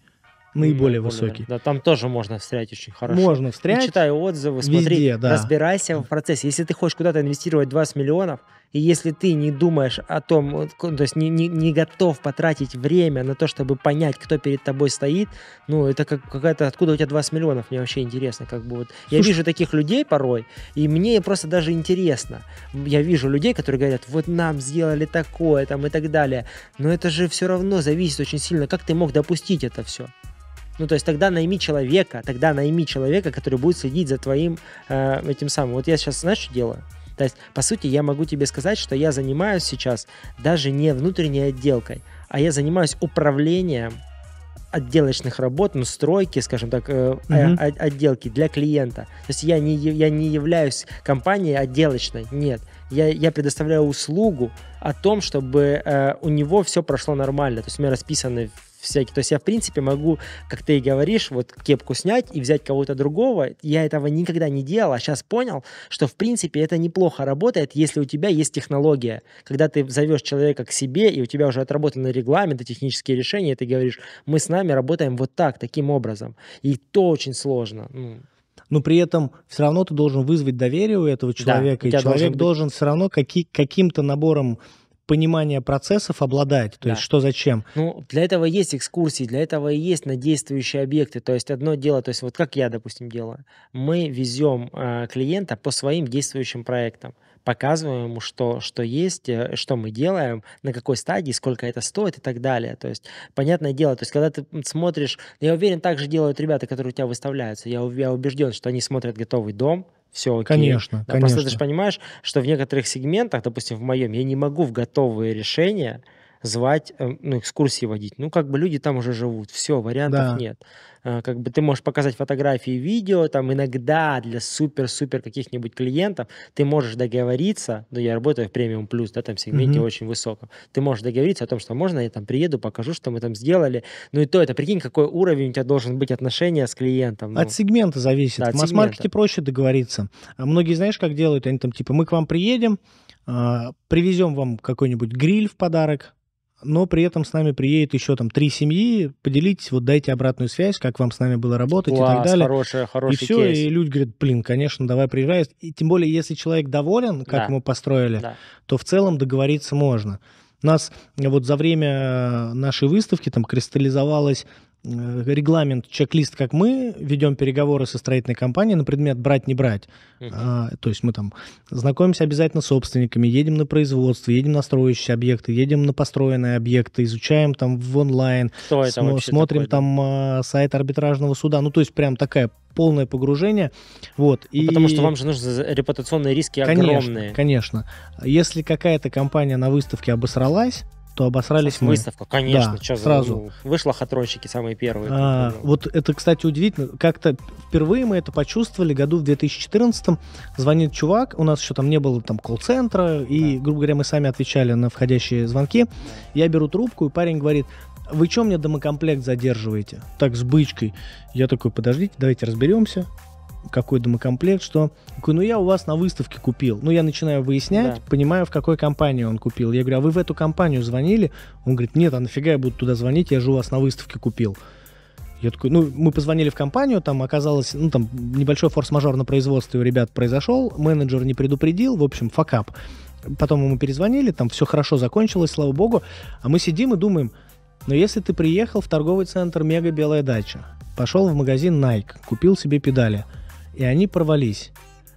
наиболее mm, высокий. Да, там тоже можно встрять очень хорошо. Можно встрять. И читай отзывы, смотри, везде, да. разбирайся в процессе. Если ты хочешь куда-то инвестировать 20 миллионов, и если ты не думаешь о том, то есть не, не, не готов потратить время на то, чтобы понять, кто перед тобой стоит, ну, это как какая-то, откуда у тебя 20 миллионов, мне вообще интересно, как бы вот. Слушай, я вижу таких людей порой, и мне просто даже интересно. Я вижу людей, которые говорят, вот нам сделали такое, там, и так далее. Но это же все равно зависит очень сильно, как ты мог допустить это все. Ну, то есть тогда найми человека, тогда найми человека, который будет следить за твоим э, этим самым. Вот я сейчас, знаешь, что делаю? То есть, по сути, я могу тебе сказать, что я занимаюсь сейчас даже не внутренней отделкой, а я занимаюсь управлением отделочных работ, ну, стройки, скажем так, э, mm-hmm. отделки для клиента. То есть я не, я не являюсь компанией отделочной, нет. Я, я предоставляю услугу о том, чтобы э, у него все прошло нормально. То есть у меня расписаны всякие. То есть я, в принципе, могу, как ты и говоришь, вот кепку снять и взять кого-то другого. Я этого никогда не делал, а сейчас понял, что, в принципе, это неплохо работает, если у тебя есть технология. Когда ты зовешь человека к себе, и у тебя уже отработаны регламенты, технические решения, и ты говоришь, мы с нами работаем вот так, таким образом. И то очень сложно ну. но при этом все равно ты должен вызвать доверие у этого человека, да, и человек должен, быть... должен все равно каки, каким-то набором понимание процессов обладать, то да. есть что зачем. Ну, для этого есть экскурсии, для этого и есть на действующие объекты. То есть одно дело, то есть вот как я, допустим, делаю, мы везем э, клиента по своим действующим проектам показываем ему, что, что есть, э, что мы делаем, на какой стадии, сколько это стоит и так далее. То есть, понятное дело, то есть, когда ты смотришь, я уверен, так же делают ребята, которые у тебя выставляются. Я, я убежден, что они смотрят готовый дом, все окей. Конечно, да, конечно. Просто ты же понимаешь, что в некоторых сегментах, допустим, в моем, я не могу в готовые решения звать, э, ну, экскурсии водить. Ну, как бы люди там уже живут, все, вариантов да. нет. Э, как бы ты можешь показать фотографии, видео, там иногда для супер-супер каких-нибудь клиентов ты можешь договориться, ну, я работаю в премиум плюс, да, там сегменте mm очень высоком, ты можешь договориться о том, что можно я там приеду, покажу, что мы там сделали. Ну и то это, прикинь, какой уровень у тебя должен быть отношения с клиентом. Ну. От сегмента зависит. Да, от в масс-маркете проще договориться. А многие, знаешь, как делают? Они там типа, мы к вам приедем, а, привезем вам какой-нибудь гриль в подарок, но при этом с нами приедет еще там три семьи, поделитесь, вот дайте обратную связь, как вам с нами было работать Класс, и так далее. Хорошая, хороший и все, кейс. и люди говорят, блин, конечно, давай приезжай. И тем более, если человек доволен, как да. мы построили, да. то в целом договориться можно. У нас вот за время э, нашей выставки там кристаллизовалось Э, регламент, чек-лист, как мы ведем переговоры со строительной компанией на предмет брать, не брать. Uh-huh. А, то есть мы там знакомимся обязательно с собственниками, едем на производство, едем на строящие объекты, едем на построенные объекты, изучаем там в онлайн, Что см- там смотрим такое? там а, сайт арбитражного суда. Ну, то есть прям такая полное погружение. Вот. И... Ну, потому что вам же нужны репутационные риски конечно, огромные. Конечно. Если какая-то компания на выставке обосралась, то обосрались мы. Выставка, конечно. Да, что сразу. За, ну, вышло хатронщики самые первые. А, вот это, кстати, удивительно. Как-то впервые мы это почувствовали году в 2014 Звонит чувак, у нас еще там не было там колл-центра, да. и, грубо говоря, мы сами отвечали на входящие звонки. Я беру трубку, и парень говорит, вы что мне домокомплект задерживаете? Так, с бычкой. Я такой, подождите, давайте разберемся какой домокомплект, что ну я у вас на выставке купил. Ну, я начинаю выяснять, да. понимаю, в какой компании он купил. Я говорю, а вы в эту компанию звонили? Он говорит, нет, а нафига я буду туда звонить, я же у вас на выставке купил. Я такой, ну, мы позвонили в компанию, там оказалось, ну, там небольшой форс-мажор на производстве у ребят произошел, менеджер не предупредил, в общем, факап. Потом ему перезвонили, там все хорошо закончилось, слава богу. А мы сидим и думаем, но если ты приехал в торговый центр «Мега Белая дача», пошел в магазин Nike, купил себе педали – и они порвались.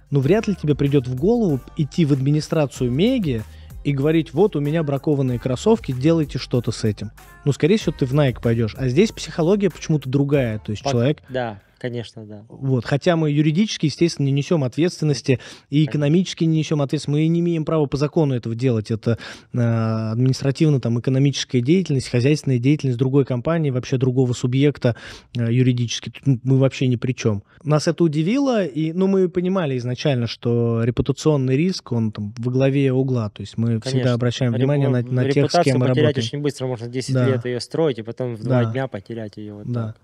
Ну, вряд ли тебе придет в голову идти в администрацию Меги и говорить, вот у меня бракованные кроссовки, делайте что-то с этим. Ну, скорее всего, ты в Nike пойдешь. А здесь психология почему-то другая. То есть По... человек... Да. Конечно, да. Вот, хотя мы юридически, естественно, не несем ответственности и экономически не несем ответственности. Мы не имеем права по закону этого делать. Это э, административно там экономическая деятельность, хозяйственная деятельность другой компании, вообще другого субъекта э, юридически. Тут мы вообще ни при чем. Нас это удивило, и, ну, мы понимали изначально, что репутационный риск, он там во главе угла. То есть мы Конечно. всегда обращаем внимание Реп... на, на тех, с кем мы работаем. очень быстро, можно 10 да. лет ее строить, и потом в да. дня потерять ее. Вот да. Так.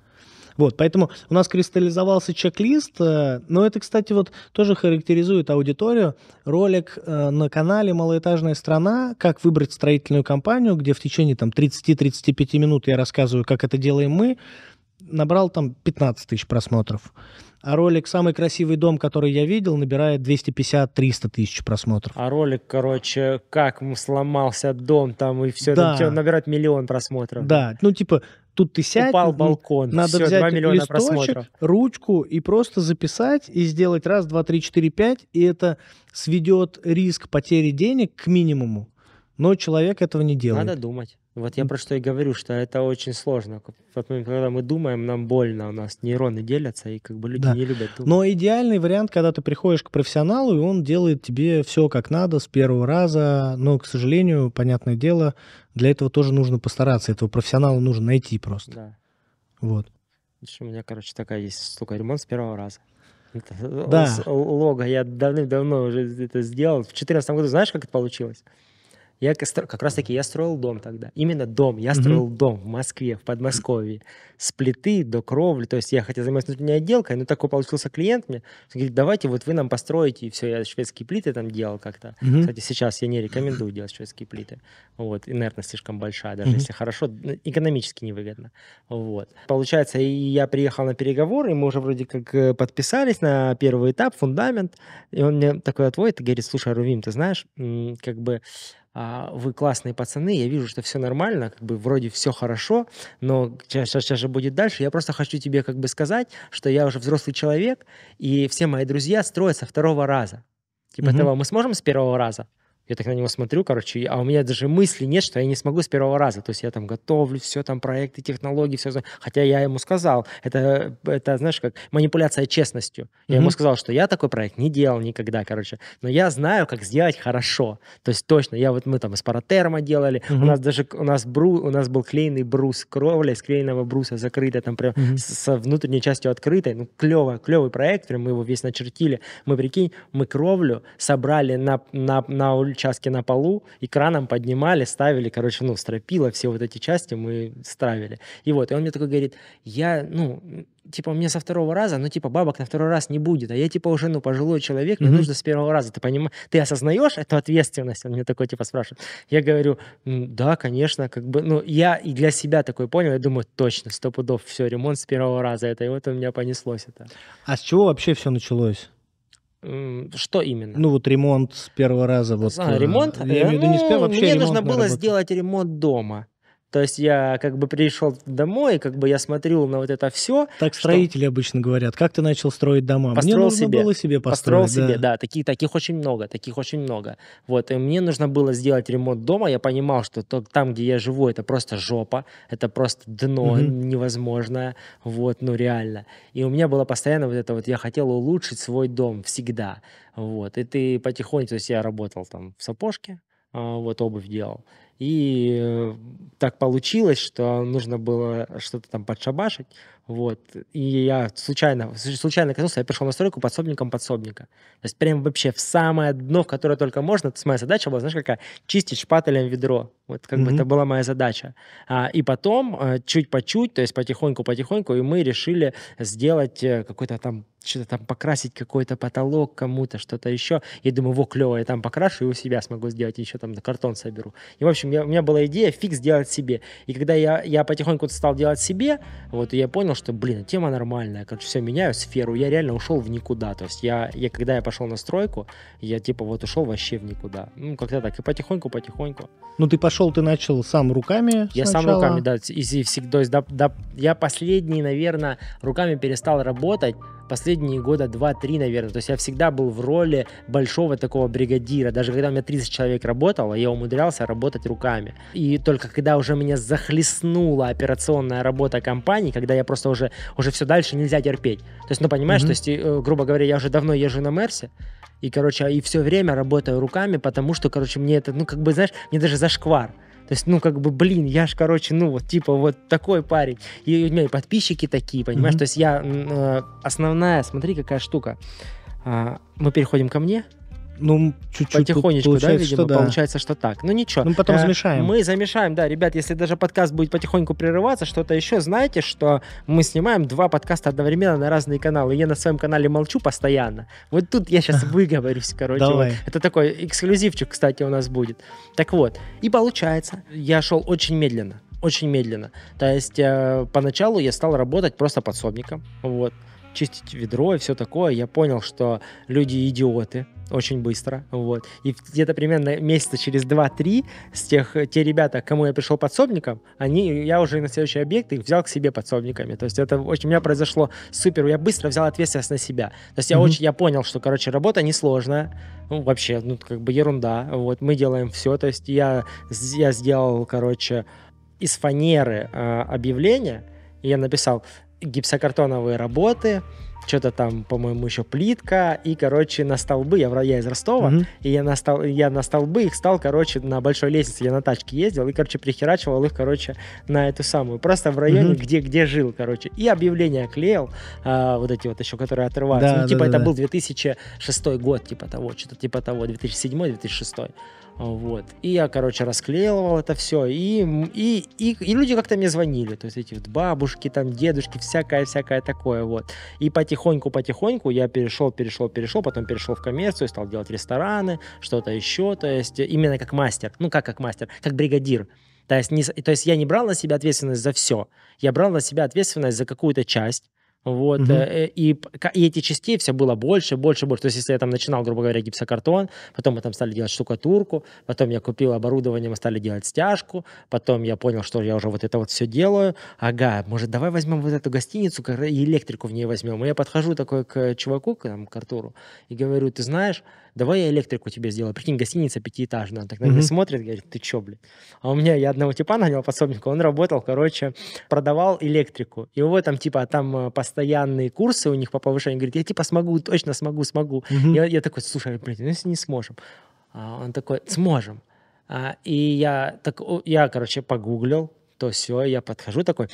Вот, поэтому у нас кристаллизовался чек-лист, э, но это, кстати, вот тоже характеризует аудиторию. Ролик э, на канале «Малоэтажная страна. Как выбрать строительную компанию», где в течение там 30-35 минут я рассказываю, как это делаем мы, набрал там 15 тысяч просмотров. А ролик «Самый красивый дом, который я видел» набирает 250-300 тысяч просмотров. А ролик, короче, как сломался дом там и все, да. там, набирает миллион просмотров. Да, ну типа тут ты сядь, упал балкон, надо все, взять листочек, просмотров. ручку и просто записать и сделать раз, два, три, четыре, пять, и это сведет риск потери денег к минимуму. Но человек этого не делает. Надо думать. Вот я про что и говорю, что это очень сложно. Вот когда мы думаем, нам больно, у нас нейроны делятся, и как бы люди да. не любят думать. Но идеальный вариант, когда ты приходишь к профессионалу, и он делает тебе все как надо с первого раза, но, к сожалению, понятное дело, для этого тоже нужно постараться, этого профессионала нужно найти просто. Да. Вот. У меня, короче, такая есть штука, ремонт с первого раза. Это да. Лого я давным-давно уже это сделал. В 2014 году знаешь, как это получилось? Я как раз-таки я строил дом тогда. Именно дом. Я строил mm-hmm. дом в Москве, в Подмосковье. С плиты до кровли. То есть я хотел заниматься внутренней отделкой, но такой получился клиент мне. Он говорит, давайте вот вы нам построите. И все, я шведские плиты там делал как-то. Mm-hmm. Кстати, сейчас я не рекомендую делать шведские плиты. Вот. Инертность слишком большая, даже mm-hmm. если хорошо. Экономически невыгодно. Вот. Получается, и я приехал на переговоры, и мы уже вроде как э, подписались на первый этап, фундамент. И он мне такой отводит и говорит, слушай, Рувим, ты знаешь, как бы а, вы классные пацаны, я вижу, что все нормально, как бы вроде все хорошо, но сейчас, же будет дальше. Я просто хочу тебе как бы сказать, что я уже взрослый человек, и все мои друзья строятся второго раза. Типа угу. того, мы сможем с первого раза? Я так на него смотрю, короче, а у меня даже мысли нет, что я не смогу с первого раза. То есть я там готовлю все, там проекты, технологии, все. Хотя я ему сказал, это, это знаешь, как манипуляция честностью. Я mm-hmm. ему сказал, что я такой проект не делал никогда, короче. Но я знаю, как сделать хорошо. То есть точно, я вот мы там из паратерма делали, mm-hmm. у нас даже, у нас, бру, у нас был клееный брус, кровля из клееного бруса закрытая, там прям mm-hmm. с, с внутренней частью открытой. Ну, клево, клевый проект, прям мы его весь начертили. Мы, прикинь, мы кровлю собрали на, на, на участки на полу, и краном поднимали, ставили, короче, ну, стропила, все вот эти части мы стравили. И вот, и он мне такой говорит, я, ну, типа, у меня со второго раза, ну, типа, бабок на второй раз не будет, а я, типа, уже, ну, пожилой человек, мне mm-hmm. нужно с первого раза, ты понимаешь, ты осознаешь эту ответственность? Он мне такой, типа, спрашивает. Я говорю, да, конечно, как бы, ну, я и для себя такой понял, я думаю, точно, сто пудов, все, ремонт с первого раза это, и вот у меня понеслось это. А с чего вообще все началось? Что именно? Ну вот ремонт с первого раза. Вот, а, ремонт? Я имею в виду не э, с ну, вообще Мне нужно было работы. сделать ремонт дома. То есть я как бы пришел домой, как бы я смотрел на вот это все. Так строители что... обычно говорят, как ты начал строить дома? Построил мне нужно себе. было себе построить. Построил да. себе, да. Таких, таких очень много, таких очень много. Вот, и мне нужно было сделать ремонт дома. Я понимал, что то, там, где я живу, это просто жопа, это просто дно угу. невозможное. Вот, ну реально. И у меня было постоянно вот это вот, я хотел улучшить свой дом всегда. Вот, и ты потихоньку, то есть я работал там в сапожке, а, вот обувь делал. И э, так получилось, что нужно было что-то там подшабашить. Вот. И я случайно, случайно коснулся, я пришел на стройку подсобником подсобника. То есть прям вообще в самое дно, в которое только можно. Моя задача была, знаешь, какая? Чистить шпателем ведро. Вот как mm-hmm. бы это была моя задача. А, и потом, э, чуть по чуть, то есть потихоньку-потихоньку, и мы решили сделать э, какой-то там что-то там покрасить какой-то потолок кому-то, что-то еще. Я думаю, во, клево, я там покрашу и у себя смогу сделать, еще там картон соберу. И, в общем, я, у меня была идея фиг сделать себе. И когда я, я потихоньку стал делать себе, вот, я понял, что, блин, тема нормальная, короче, все, меняю сферу. Я реально ушел в никуда. То есть я, я когда я пошел на стройку, я, типа, вот ушел вообще в никуда. Ну, как-то так, и потихоньку-потихоньку. Ну, ты пошел пришел, ты начал сам руками. Я сначала. сам руками, да, Из и всегда. То есть, да, да, я последний, наверное, руками перестал работать последние года 2-3, наверное. То есть я всегда был в роли большого такого бригадира. Даже когда у меня 30 человек работало, я умудрялся работать руками. И только когда уже меня захлестнула операционная работа компании, когда я просто уже, уже все дальше нельзя терпеть. То есть, ну, понимаешь, mm-hmm. то есть, э, грубо говоря, я уже давно езжу на Мерсе, и, короче, и все время работаю руками, потому что, короче, мне это, ну, как бы, знаешь, мне даже зашквар. То есть, ну, как бы, блин, я ж, короче, ну, вот, типа, вот такой парень. И у меня и подписчики такие, понимаешь? Mm-hmm. То есть я... Э, основная, смотри, какая штука. Э, мы переходим ко мне, ну, чуть-чуть. Потихонечку, получается, да, видимо, что да. получается, что так. Ну ничего. Ну, потом э, замешаем. Мы замешаем, да, ребят, если даже подкаст будет потихоньку прерываться, что-то еще, знаете, что мы снимаем два подкаста одновременно на разные каналы. Я на своем канале молчу постоянно. Вот тут я сейчас выговорюсь, короче. Давай. Вот. Это такой эксклюзивчик, кстати, у нас будет. Так вот, и получается, я шел очень медленно, очень медленно. То есть э, поначалу я стал работать просто подсобником, вот чистить ведро и все такое, я понял, что люди идиоты, очень быстро, вот. И где-то примерно месяца через 2-3 с тех, те ребята, к кому я пришел подсобником, они, я уже на следующий объект их взял к себе подсобниками. То есть это очень, у меня произошло супер, я быстро взял ответственность на себя. То есть я mm-hmm. очень, я понял, что, короче, работа несложная, ну, вообще, ну, как бы ерунда, вот, мы делаем все, то есть я, я сделал, короче, из фанеры э, объявление, и я написал гипсокартоновые работы, что-то там, по-моему, еще плитка, и, короче, на столбы, я, я из Ростова, mm-hmm. и я на, стол, я на столбы их стал, короче, на большой лестнице, я на тачке ездил, и, короче, прихерачивал их, короче, на эту самую, просто в районе, mm-hmm. где, где жил, короче, и объявления клеил, а, вот эти вот еще, которые отрываются, да, ну, да, типа, да, это да. был 2006 год, типа того, что-то типа того, 2007-2006, вот. И я, короче, расклеивал это все. И, и, и, и люди как-то мне звонили. То есть эти вот бабушки, там, дедушки, всякое-всякое такое. Вот. И потихоньку-потихоньку я перешел, перешел, перешел. Потом перешел в коммерцию, стал делать рестораны, что-то еще. То есть именно как мастер. Ну, как как мастер, как бригадир. То есть, не, то есть я не брал на себя ответственность за все. Я брал на себя ответственность за какую-то часть вот, угу. и, и эти частей все было больше, больше, больше. То есть, если я там начинал, грубо говоря, гипсокартон, потом мы там стали делать штукатурку, потом я купил оборудование, мы стали делать стяжку, потом я понял, что я уже вот это вот все делаю. Ага, может, давай возьмем вот эту гостиницу и электрику в ней возьмем. И я подхожу такой к чуваку, к, там, к Артуру, и говорю, ты знаешь, давай я электрику тебе сделаю. Прикинь, гостиница пятиэтажная. Так на меня смотрит, говорит, ты чё, блин? А у меня, я одного типа нанял пособника, он работал, короче, продавал электрику. И его там, типа, там э, постоянные курсы у них по повышению. Говорит, я типа смогу, точно смогу, смогу. Я, я такой, слушай, блин, ну если не сможем. А он такой, сможем. А, и я, так, я, короче, погуглил, то все, я подхожу такой,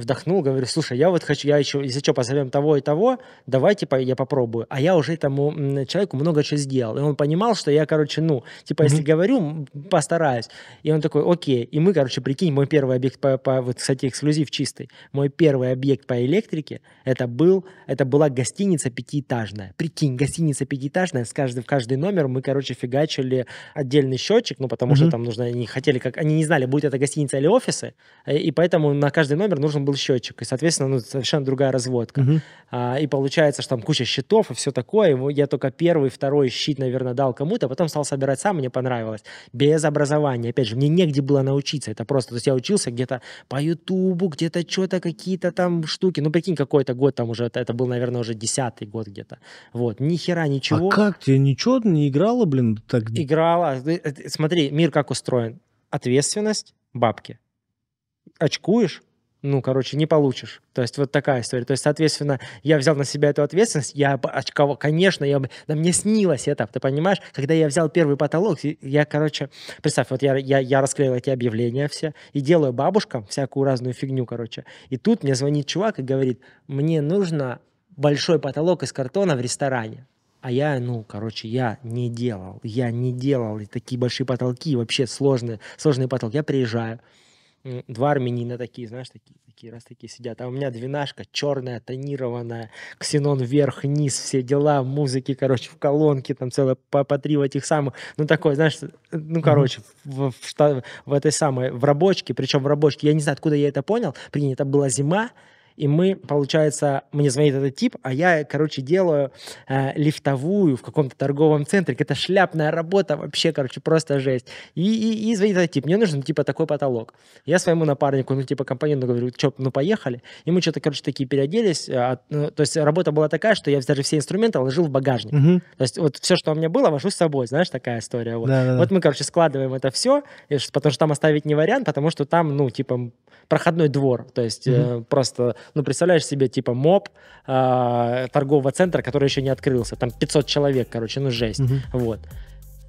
вдохнул, говорю, слушай, я вот хочу, я еще, если что, позовем того и того, давайте типа, по, я попробую. А я уже этому человеку много чего сделал. И он понимал, что я, короче, ну, типа, mm-hmm. если говорю, постараюсь. И он такой, окей. И мы, короче, прикинь, мой первый объект по, по вот, кстати, эксклюзив чистый. Мой первый объект по электрике, это был, это была гостиница пятиэтажная. Прикинь, гостиница пятиэтажная, с каждым, в каждый номер мы, короче, фигачили отдельный счетчик, ну, потому mm-hmm. что там нужно, они хотели, как, они не знали, будет это гостиница или офисы, и, э, и поэтому на каждый номер нужен был был счетчик, и, соответственно, ну, совершенно другая разводка. Угу. А, и получается, что там куча счетов и все такое. И я только первый, второй щит, наверное, дал кому-то, а потом стал собирать сам, мне понравилось. Без образования. Опять же, мне негде было научиться. Это просто, то есть я учился где-то по Ютубу, где-то что-то, какие-то там штуки. Ну, прикинь, какой-то год там уже, это, это был, наверное, уже десятый год где-то. Вот, ни хера а ничего. А как? Тебе ничего не играла, блин? Так... Играла. Э, смотри, мир как устроен. Ответственность, бабки очкуешь, ну, короче, не получишь. То есть вот такая история. То есть, соответственно, я взял на себя эту ответственность. Я, очково, конечно, я, да мне снилось это, ты понимаешь? Когда я взял первый потолок, я, короче, представь, вот я, я, я расклеил эти объявления все и делаю бабушкам всякую разную фигню, короче. И тут мне звонит чувак и говорит, мне нужно большой потолок из картона в ресторане. А я, ну, короче, я не делал. Я не делал такие большие потолки, вообще сложные, сложные потолки. Я приезжаю, два армянина такие, знаешь, такие, такие, раз такие сидят. А у меня двенашка черная, тонированная, ксенон вверх, низ, все дела, музыки, короче, в колонке, там целое по, по три в этих самых, ну такой, знаешь, э, ну короче, в, в, в, в этой самой, в рабочке, причем в рабочке, я не знаю, откуда я это понял, принято была зима, и мы, получается, мне звонит этот тип, а я, короче, делаю э, лифтовую в каком-то торговом центре, Это шляпная работа, вообще, короче, просто жесть. И, и, и звонит этот тип, мне нужен, типа, такой потолок. Я своему напарнику, ну, типа, компаньону говорю, что, ну, поехали. И мы что-то, короче, такие переоделись, а, ну, то есть работа была такая, что я даже все инструменты ложил в багажник. Угу. То есть вот все, что у меня было, вожу с собой, знаешь, такая история. Вот, вот мы, короче, складываем это все, потому что там оставить не вариант, потому что там, ну, типа, проходной двор, то есть угу. э, просто ну, представляешь себе, типа, моб э, торгового центра, который еще не открылся, там 500 человек, короче, ну, жесть, угу. вот.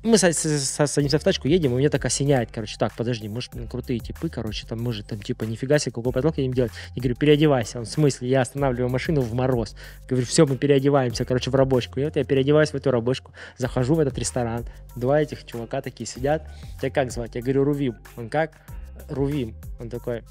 Мы с, с, с, садимся в тачку, едем, и мне так осеняет, короче, так, подожди, мы же крутые типы, короче, там, мы же там, типа, нифига себе, какой потолок едем делать. Я говорю, переодевайся. Он, в смысле, я останавливаю машину в мороз. Говорю, все, мы переодеваемся, короче, в рабочку. И вот я переодеваюсь в эту рабочку, захожу в этот ресторан, два этих чувака такие сидят. Тебя как звать? Я говорю, Рувим. Он как? Рувим. Он такой,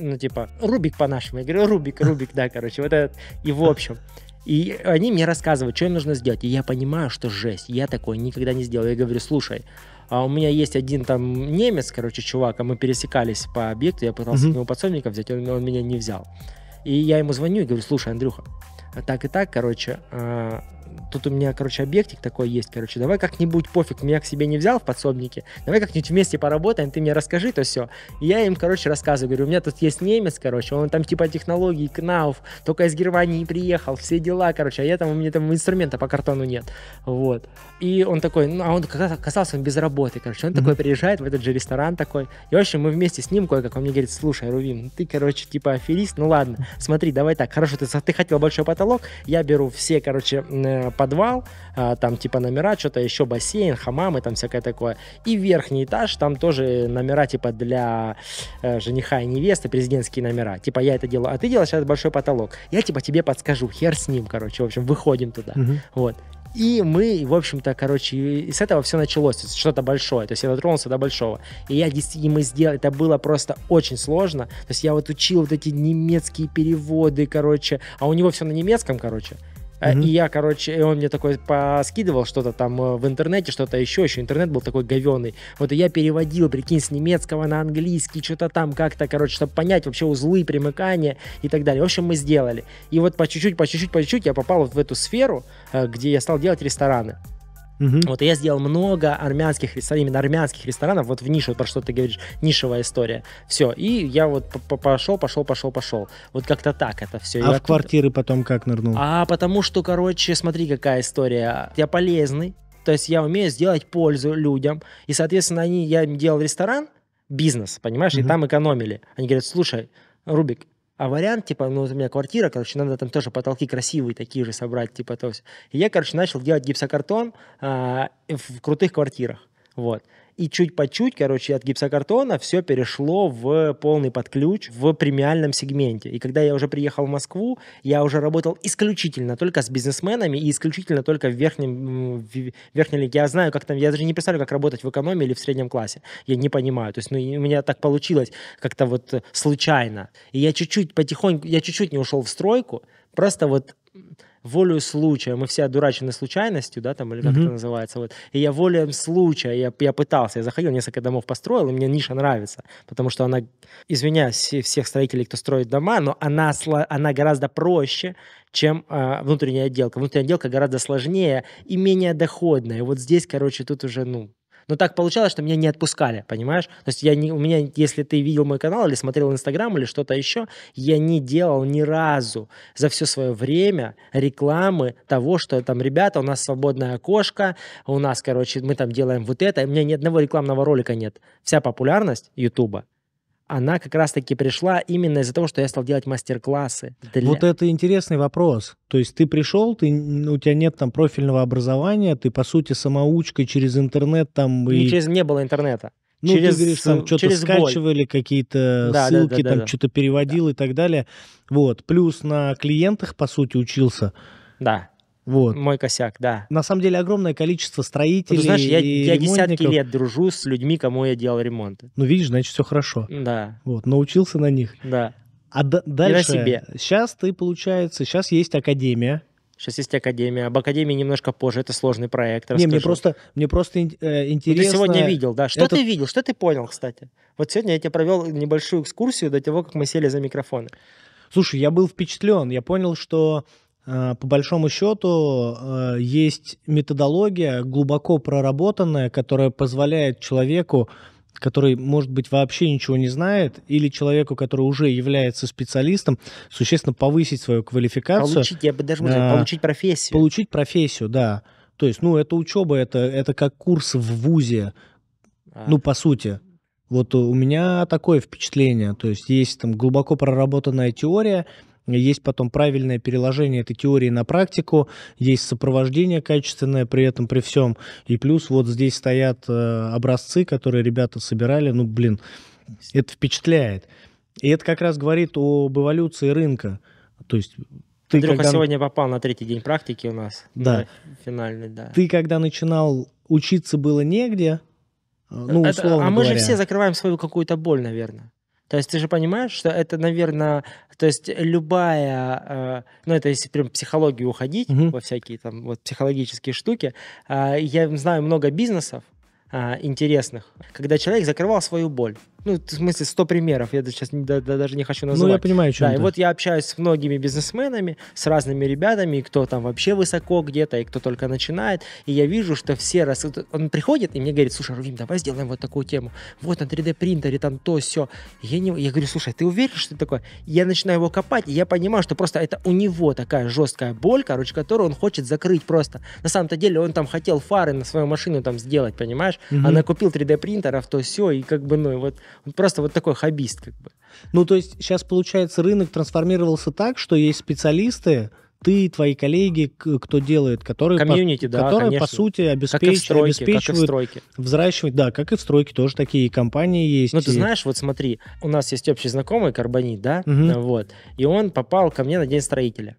ну, типа, Рубик по-нашему. Я говорю, Рубик, Рубик, да, короче, вот этот. И в общем. И они мне рассказывают, что им нужно сделать. И я понимаю, что жесть, я такой никогда не сделал. Я говорю, слушай, а у меня есть один там немец, короче, чувак, а мы пересекались по объекту, я пытался mm-hmm. у него подсобника взять, он, он меня не взял. И я ему звоню и говорю, слушай, Андрюха, так и так, короче, а, тут у меня, короче, объектик такой есть, короче, давай как-нибудь, пофиг, меня к себе не взял в подсобнике, давай как-нибудь вместе поработаем, ты мне расскажи то все. И я им, короче, рассказываю, говорю, у меня тут есть немец, короче, он там типа технологии, КНАУФ, только из Германии приехал, все дела, короче, а я там, у меня там инструмента по картону нет, вот. И он такой, ну, а он касался, он без работы, короче, он mm-hmm. такой приезжает в этот же ресторан такой, и, в общем, мы вместе с ним кое-как, он мне говорит, слушай, Рувим, ну, ты, короче, типа аферист, ну ладно, смотри, давай так, хорошо, ты, ты хотел большой потолок, я беру все, короче, э, Э, подвал, э, там типа номера, что-то еще, бассейн, хамамы, там всякое такое. И верхний этаж, там тоже номера типа для э, жениха и невесты, президентские номера. Типа я это делаю, а ты делаешь этот большой потолок. Я типа тебе подскажу, хер с ним, короче, в общем, выходим туда. Угу. Вот. И мы, в общем-то, короче, с этого все началось, что-то большое, то есть я дотронулся до большого. И я действительно, мы сделали, это было просто очень сложно, то есть я вот учил вот эти немецкие переводы, короче, а у него все на немецком, короче. Угу. И я, короче, и он мне такой поскидывал что-то там э, в интернете, что-то еще, еще интернет был такой говеный. Вот и я переводил, прикинь, с немецкого на английский, что-то там как-то, короче, чтобы понять вообще узлы примыкания и так далее. В общем, мы сделали. И вот по чуть-чуть, по чуть-чуть, по чуть-чуть я попал вот в эту сферу, э, где я стал делать рестораны. Угу. Вот я сделал много армянских ресторанов, именно армянских ресторанов, вот в нишу, про что ты говоришь, нишевая история. Все, и я вот пошел, пошел, пошел, пошел. Вот как-то так это все. А и в оттуда... квартиры потом как нырнул? А потому что, короче, смотри, какая история. Я полезный, то есть я умею сделать пользу людям. И, соответственно, они, я делал ресторан, бизнес, понимаешь, угу. и там экономили. Они говорят, слушай, Рубик, а вариант, типа, ну, у меня квартира, короче, надо там тоже потолки красивые такие же собрать, типа, то есть. И я, короче, начал делать гипсокартон а, в крутых квартирах, вот. И чуть по чуть, короче, от гипсокартона все перешло в полный под ключ в премиальном сегменте. И когда я уже приехал в Москву, я уже работал исключительно только с бизнесменами и исключительно только в верхнем, в верхнем лиге. Я знаю, как там, я даже не представляю, как работать в экономии или в среднем классе. Я не понимаю. То есть ну, у меня так получилось как-то вот случайно. И я чуть-чуть потихоньку, я чуть-чуть не ушел в стройку, просто вот волею случая. Мы все одурачены случайностью, да, там, или как mm-hmm. это называется. Вот. И я волеем случая, я, я пытался, я заходил, несколько домов построил, и мне ниша нравится, потому что она, извиняюсь всех строителей, кто строит дома, но она, она гораздо проще, чем э, внутренняя отделка. Внутренняя отделка гораздо сложнее и менее доходная. И вот здесь, короче, тут уже, ну, но так получалось, что меня не отпускали, понимаешь? То есть я не, у меня, если ты видел мой канал или смотрел Инстаграм или что-то еще, я не делал ни разу за все свое время рекламы того, что там, ребята, у нас свободное окошко, у нас, короче, мы там делаем вот это. У меня ни одного рекламного ролика нет. Вся популярность Ютуба она как раз-таки пришла именно из-за того, что я стал делать мастер-классы. Для... Вот это интересный вопрос. То есть ты пришел, ты, у тебя нет там профильного образования, ты, по сути, самоучка через интернет там... И... Не, через, не было интернета. Ну, через, ты говоришь, там что-то скачивали, какие-то да, ссылки, да, да, да, там да. что-то переводил да. и так далее. Вот. Плюс на клиентах, по сути, учился. Да. Вот. Мой косяк, да. На самом деле огромное количество строителей. Ну, ты знаешь, я, я десятки лет дружу с людьми, кому я делал ремонты. Ну, видишь, значит, все хорошо. Да. Вот, научился на них. Да. А д- дальше... И на себе. Сейчас ты, получается, сейчас есть академия. Сейчас есть академия. Об академии немножко позже. Это сложный проект. Расскажу. Не, мне просто, мне просто интересно. Э, ну, ты сегодня видел, да? Что это... ты видел? Что ты понял, кстати? Вот сегодня я тебе провел небольшую экскурсию до того, как мы сели за микрофоны. Слушай, я был впечатлен. Я понял, что Э, по большому счету э, есть методология, глубоко проработанная, которая позволяет человеку, который, может быть, вообще ничего не знает, или человеку, который уже является специалистом, существенно повысить свою квалификацию. Получить, я бы даже э, сказать, получить профессию. Получить профессию, да. То есть, ну, это учеба, это, это как курс в ВУЗе, а. ну, по сути. Вот у меня такое впечатление. То есть, есть там глубоко проработанная теория – есть потом правильное переложение этой теории на практику, есть сопровождение качественное при этом, при всем. И плюс вот здесь стоят э, образцы, которые ребята собирали. Ну, блин, это впечатляет. И это как раз говорит об эволюции рынка. То есть ты Андрюха когда... сегодня попал на третий день практики у нас. Да. Финальный, да. Ты когда начинал учиться было негде, ну, условно это, А мы говоря. же все закрываем свою какую-то боль, наверное. То есть ты же понимаешь, что это, наверное, то есть любая, э, ну это если прям психологию уходить угу. во всякие там вот психологические штуки, э, я знаю много бизнесов э, интересных, когда человек закрывал свою боль ну, в смысле, 100 примеров, я сейчас не, да, да, даже не хочу назвать Ну, я понимаю, что Да, и вот я общаюсь с многими бизнесменами, с разными ребятами, и кто там вообще высоко где-то, и кто только начинает, и я вижу, что все раз... Он приходит и мне говорит, слушай, Рувим, давай сделаем вот такую тему, вот на 3D-принтере там то, все. Я, не... я говорю, слушай, ты уверен, что это такое? Я начинаю его копать, и я понимаю, что просто это у него такая жесткая боль, короче, которую он хочет закрыть просто. На самом-то деле он там хотел фары на свою машину там сделать, понимаешь? Угу. Она купил 3D-принтеров, то все, и как бы, ну, вот он просто вот такой хоббист как бы. Ну, то есть сейчас, получается, рынок трансформировался так, что есть специалисты, ты, и твои коллеги, кто делает, которые, Комьюнити, по, да, которые конечно. по сути, обеспеч... стройке, обеспечивают, взращивать, да, как и в стройке тоже такие компании есть. Ну, ты и... знаешь, вот смотри, у нас есть общий знакомый, Карбонит, да, угу. вот, и он попал ко мне на день строителя,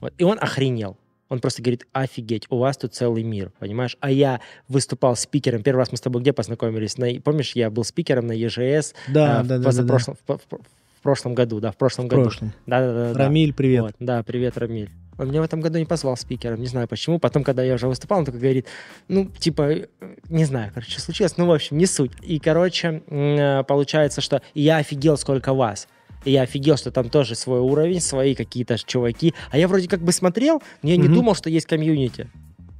вот, и он охренел. Он просто говорит, офигеть, у вас тут целый мир, понимаешь? А я выступал спикером. Первый раз мы с тобой где познакомились? На, помнишь, я был спикером на ЕЖС да, а, э, да, в, да, позапрошлом, да, да. В, в, в прошлом году, да, в прошлом в году. Прошлом. Да, да, да. Рамиль, да. привет. Вот, да, привет, Рамиль. Он меня в этом году не позвал спикером, не знаю почему. Потом, когда я уже выступал, он только говорит, ну, типа, э, не знаю, короче, случилось, ну, в общем, не суть. И, короче, э, получается, что я офигел, сколько вас. И я офигел, что там тоже свой уровень, свои какие-то чуваки. А я вроде как бы смотрел, но я не mm-hmm. думал, что есть комьюнити.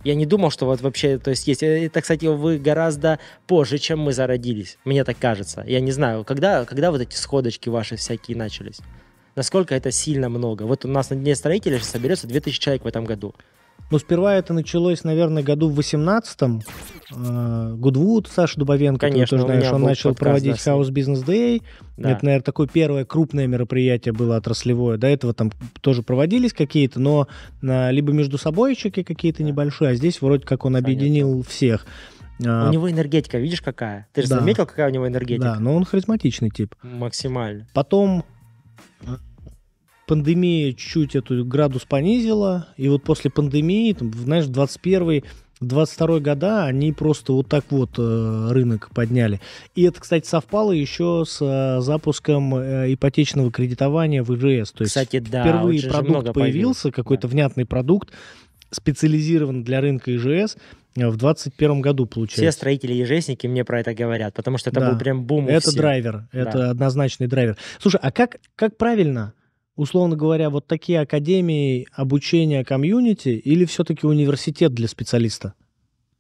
Я не думал, что вот вообще, то есть есть. Это, кстати, вы гораздо позже, чем мы зародились. Мне так кажется. Я не знаю, когда, когда вот эти сходочки ваши всякие начались. Насколько это сильно много. Вот у нас на Дне строителей же соберется 2000 человек в этом году. Но ну, сперва это началось, наверное, году в 18-м. Э, Гудвуд, Саша Дубовенко, Конечно, ты тоже знаешь, он начал подкаст, проводить да, House Business Day. Да. Это, наверное, такое первое крупное мероприятие было отраслевое. До этого там тоже проводились какие-то, но э, либо между собойчики какие-то да. небольшие, а здесь вроде как он Конечно. объединил всех. А... У него энергетика, видишь, какая? Ты же да. заметил, какая у него энергетика? Да, но он харизматичный тип. Максимально. Потом пандемия чуть-чуть эту градус понизила, и вот после пандемии, там, знаешь, 21 22 года они просто вот так вот э, рынок подняли. И это, кстати, совпало еще с э, запуском э, ипотечного кредитования в ИЖС. То есть кстати, да, впервые продукт появился, какой-то да. внятный продукт, специализированный для рынка ИЖС в 21 году, получается. Все строители ежесники мне про это говорят, потому что это да. был прям бум. Это драйвер, это однозначный драйвер. Слушай, а как, как правильно условно говоря, вот такие академии обучения комьюнити или все-таки университет для специалиста?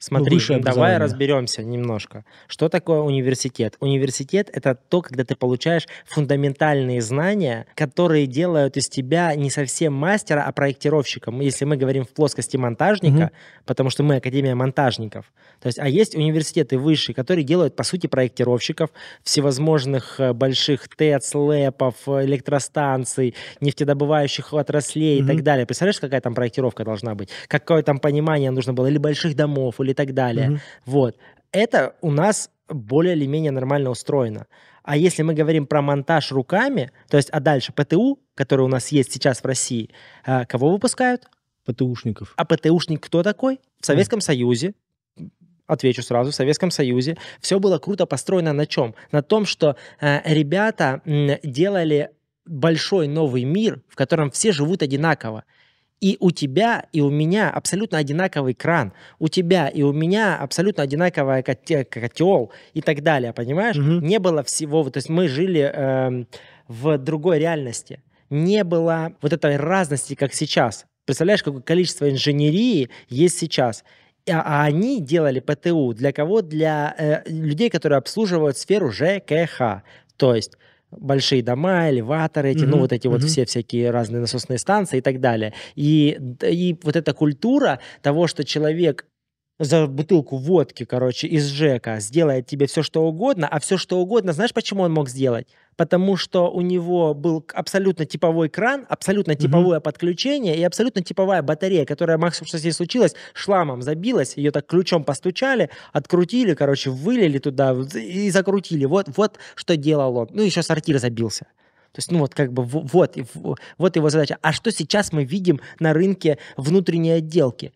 Ну, Смотри, ну, давай разберемся немножко. Что такое университет? Университет — это то, когда ты получаешь фундаментальные знания, которые делают из тебя не совсем мастера, а проектировщика. Если мы говорим в плоскости монтажника, угу. потому что мы Академия монтажников. То есть, а есть университеты высшие, которые делают, по сути, проектировщиков всевозможных э, больших ТЭЦ, ЛЭПов, электростанций, нефтедобывающих отраслей угу. и так далее. Представляешь, какая там проектировка должна быть? Какое там понимание нужно было? Или больших домов, или и так далее. Угу. Вот. Это у нас более или менее нормально устроено. А если мы говорим про монтаж руками, то есть, а дальше ПТУ, который у нас есть сейчас в России, а, кого выпускают? ПТУшников. А ПТУшник кто такой? В Советском mm. Союзе, отвечу сразу, в Советском Союзе все было круто построено на чем? На том, что э, ребята э, делали большой новый мир, в котором все живут одинаково. И у тебя и у меня абсолютно одинаковый кран, у тебя и у меня абсолютно одинаковый котел и так далее, понимаешь? Угу. Не было всего, то есть мы жили э, в другой реальности, не было вот этой разности, как сейчас. Представляешь, какое количество инженерии есть сейчас? а, а они делали ПТУ для кого? Для э, людей, которые обслуживают сферу ЖКХ. То есть большие дома, элеваторы эти, mm-hmm. ну, вот эти mm-hmm. вот все всякие разные насосные станции и так далее. И, и вот эта культура того, что человек за бутылку водки, короче, из Жека сделает тебе все, что угодно, а все, что угодно, знаешь, почему он мог сделать? Потому что у него был абсолютно типовой кран, абсолютно типовое mm подключение и абсолютно типовая батарея, которая максимум, что с ней случилось, шламом забилась, ее так ключом постучали, открутили, короче, вылили туда и закрутили. Вот, вот что делал он. Ну, еще сортир забился. То есть, ну вот как бы вот, вот его задача. А что сейчас мы видим на рынке внутренней отделки?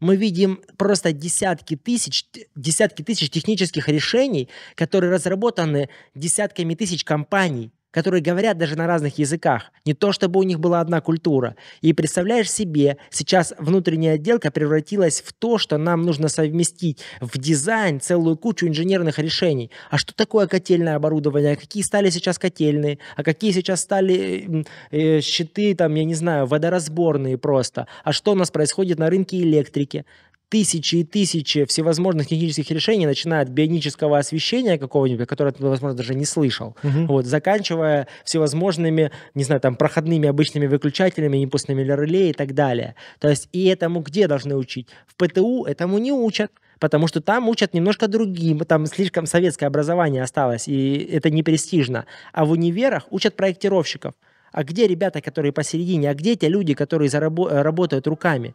мы видим просто десятки тысяч, десятки тысяч технических решений, которые разработаны десятками тысяч компаний которые говорят даже на разных языках. Не то, чтобы у них была одна культура. И представляешь себе, сейчас внутренняя отделка превратилась в то, что нам нужно совместить в дизайн целую кучу инженерных решений. А что такое котельное оборудование? какие стали сейчас котельные? А какие сейчас стали э, щиты, там, я не знаю, водоразборные просто? А что у нас происходит на рынке электрики? тысячи и тысячи всевозможных технических решений, начиная от бионического освещения какого-нибудь, которое ты, возможно, даже не слышал, угу. вот, заканчивая всевозможными, не знаю, там, проходными обычными выключателями, импульсными для реле и так далее. То есть и этому где должны учить? В ПТУ этому не учат потому что там учат немножко другим, там слишком советское образование осталось, и это не престижно. А в универах учат проектировщиков. А где ребята, которые посередине? А где те люди, которые зарабо- работают руками?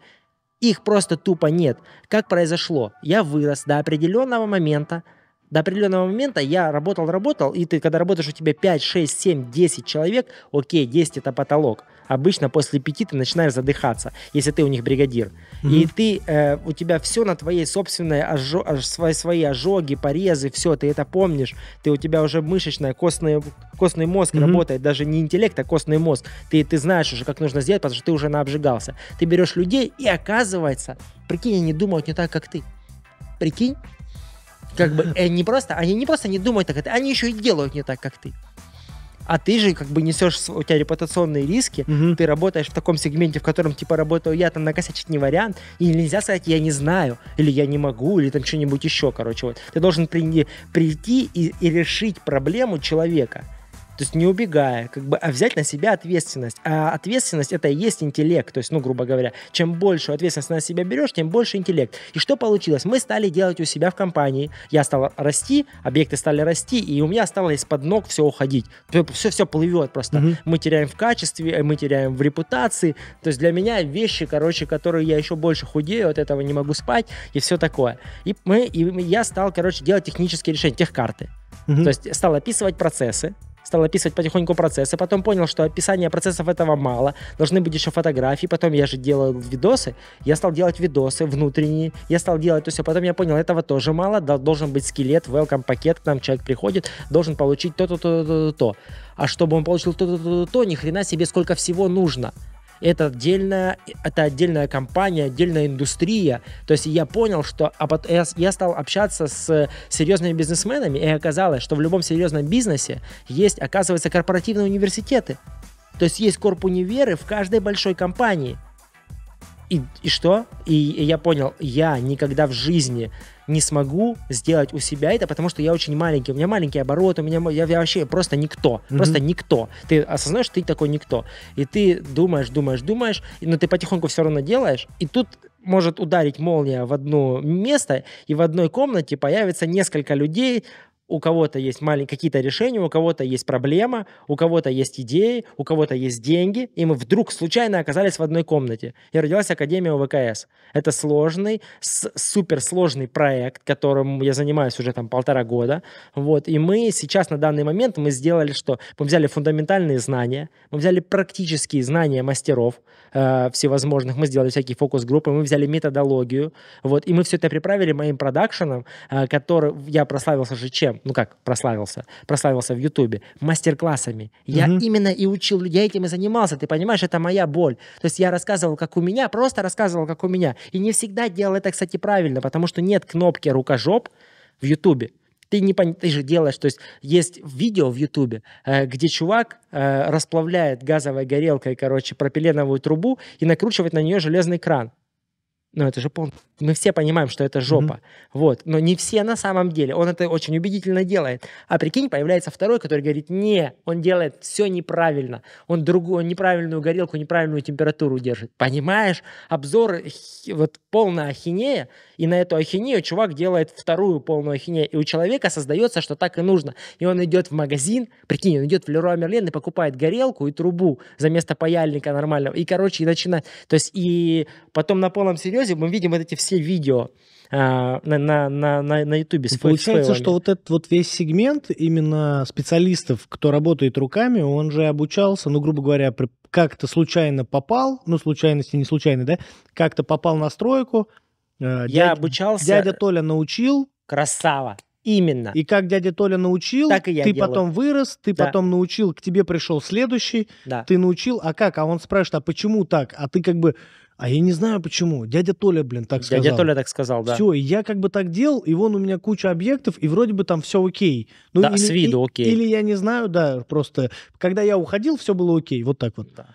Их просто тупо нет. Как произошло? Я вырос до определенного момента, до определенного момента я работал, работал, и ты, когда работаешь, у тебя 5, 6, 7, 10 человек, окей, 10 это потолок. Обычно после 5 ты начинаешь задыхаться, если ты у них бригадир. Mm-hmm. И ты, э, у тебя все на твоей собственной, ожо, ож, э, свои, свои ожоги, порезы, все, ты это помнишь. Ты, у тебя уже мышечная, костный, костный мозг mm-hmm. работает, даже не интеллект, а костный мозг. Ты, ты знаешь уже, как нужно сделать, потому что ты уже наобжигался. Ты берешь людей, и оказывается, прикинь, они думают не так, как ты. Прикинь, как бы э, не просто, они не просто не думают так, они еще и делают не так, как ты а ты же как бы несешь, у тебя репутационные риски, угу. ты работаешь в таком сегменте, в котором типа работаю я, там накосячить не вариант, и нельзя сказать, я не знаю, или я не могу, или там что-нибудь еще, короче, вот. Ты должен при, прийти и, и решить проблему человека. То есть не убегая, как бы, а взять на себя ответственность. А ответственность это и есть интеллект. То есть, ну, грубо говоря, чем больше ответственность на себя берешь, тем больше интеллект. И что получилось? Мы стали делать у себя в компании. Я стал расти, объекты стали расти, и у меня стало из-под ног все уходить. Все, все плывет просто. Угу. Мы теряем в качестве, мы теряем в репутации. То есть для меня вещи, короче, которые я еще больше худею, от этого не могу спать и все такое. И мы, и я стал, короче, делать технические решения, техкарты. Угу. То есть стал описывать процессы, стал описывать потихоньку процессы, потом понял, что описания процессов этого мало, должны быть еще фотографии, потом я же делал видосы, я стал делать видосы внутренние, я стал делать то все, потом я понял, этого тоже мало, должен быть скелет, welcome пакет, к нам человек приходит, должен получить то-то, то-то, то-то, а чтобы он получил то-то, то-то, то, ни хрена себе, сколько всего нужно – это отдельная, это отдельная компания, отдельная индустрия. То есть я понял, что а я стал общаться с серьезными бизнесменами, и оказалось, что в любом серьезном бизнесе есть, оказывается, корпоративные университеты. То есть есть корпуниверы в каждой большой компании – и, и что? И, и я понял, я никогда в жизни не смогу сделать у себя это, потому что я очень маленький, у меня маленький оборот, у меня я, я вообще просто никто, mm-hmm. просто никто. Ты осознаешь, ты такой никто, и ты думаешь, думаешь, думаешь, но ты потихоньку все равно делаешь, и тут может ударить молния в одно место, и в одной комнате появится несколько людей, у кого-то есть маленькие какие-то решения, у кого-то есть проблема, у кого-то есть идеи, у кого-то есть деньги, и мы вдруг случайно оказались в одной комнате. И родилась Академия УВКС. Это сложный, суперсложный проект, которым я занимаюсь уже там полтора года. Вот. И мы сейчас на данный момент мы сделали что? Мы взяли фундаментальные знания, мы взяли практические знания мастеров, э, всевозможных, мы сделали всякие фокус-группы, мы взяли методологию, вот, и мы все это приправили моим продакшеном, э, который я прославился же чем? Ну как прославился? Прославился в Ютубе. Мастер-классами. Я угу. именно и учил, я этим и занимался, ты понимаешь, это моя боль. То есть я рассказывал, как у меня, просто рассказывал, как у меня. И не всегда делал это, кстати, правильно, потому что нет кнопки рукожоп в Ютубе ты, не пон... ты же делаешь, то есть есть видео в Ютубе, э, где чувак э, расплавляет газовой горелкой, короче, пропиленовую трубу и накручивает на нее железный кран но ну, это же пон. Мы все понимаем, что это жопа. Mm-hmm. Вот. Но не все на самом деле. Он это очень убедительно делает. А прикинь, появляется второй, который говорит, не, он делает все неправильно. Он другую, неправильную горелку, неправильную температуру держит. Понимаешь? Обзор вот полная ахинея, и на эту ахинею чувак делает вторую полную ахинею. И у человека создается, что так и нужно. И он идет в магазин, прикинь, он идет в Леруа Мерлен и покупает горелку и трубу за место паяльника нормального. И, короче, и начинает. То есть, и потом на полном серьезе серьезе мы видим вот эти все видео на, на, на, на, на YouTube с Получается, что вот этот вот весь сегмент именно специалистов, кто работает руками, он же обучался, ну, грубо говоря, как-то случайно попал, ну, случайности не случайно, да, как-то попал на стройку. Я дядя, обучался. Дядя Толя научил. Красава. Именно. И как дядя Толя научил, так и я ты делаю. потом вырос, ты да. потом научил, к тебе пришел следующий, да. ты научил, а как? А он спрашивает, а почему так? А ты как бы а я не знаю почему. Дядя Толя, блин, так сказал. Дядя Толя так сказал, да. Все, и я как бы так делал, и вон у меня куча объектов, и вроде бы там все окей. Ну, да, или, с виду окей. Или я не знаю, да, просто когда я уходил, все было окей, вот так вот. Да.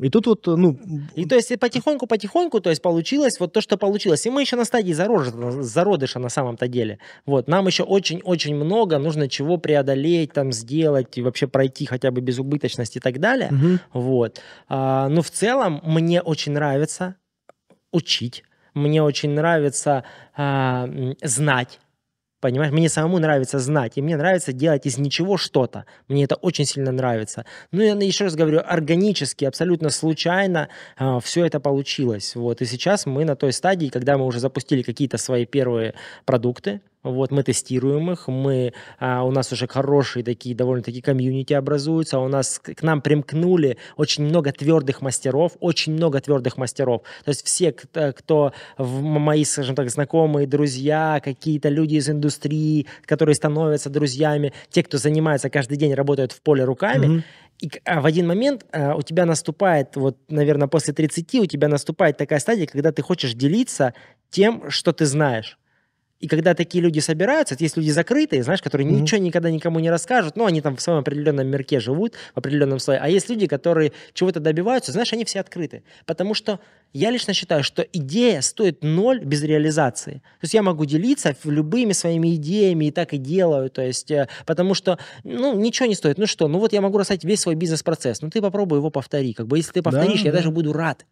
И тут вот, э, ну... И то есть потихоньку-потихоньку, то есть получилось вот то, что получилось. И мы еще на стадии зародыша, зародыша на самом-то деле. Вот, нам еще очень-очень много нужно чего преодолеть, там, сделать и вообще пройти хотя бы без убыточности и так далее. Угу. Вот. А, но ну, в целом мне очень нравится учить, мне очень нравится а, знать, Понимаешь, мне самому нравится знать, и мне нравится делать из ничего что-то. Мне это очень сильно нравится. Ну, я еще раз говорю, органически, абсолютно случайно э, а, все это получилось. Вот. И сейчас мы на той стадии, когда мы уже запустили какие-то свои первые продукты, вот, мы тестируем их, мы, а, у нас уже хорошие такие, довольно-таки комьюнити образуются, а у нас к нам примкнули очень много твердых мастеров, очень много твердых мастеров. То есть все, э, кто в мои, скажем так, знакомые, друзья, какие-то люди из индустрии, которые становятся друзьями, те, кто занимается каждый день, работают в поле руками, mm-hmm. И а, в один момент э, у тебя наступает, вот, наверное, после 30 у тебя наступает такая стадия, когда ты хочешь делиться тем, что ты знаешь. И когда такие люди собираются, есть люди закрытые, знаешь, которые mm-hmm. ничего никогда никому не расскажут, но они там в своем определенном мерке живут, в определенном слое. А есть люди, которые чего-то добиваются, знаешь, они все открыты. Потому что я лично считаю, что идея стоит ноль без реализации. То есть я могу делиться любыми своими идеями и так и делаю. То есть, э, потому что, ну, ничего не стоит. Ну что, ну вот я могу рассказать весь свой бизнес-процесс. Ну ты попробуй его повтори. Как бы если ты повторишь, да, я да. даже буду рад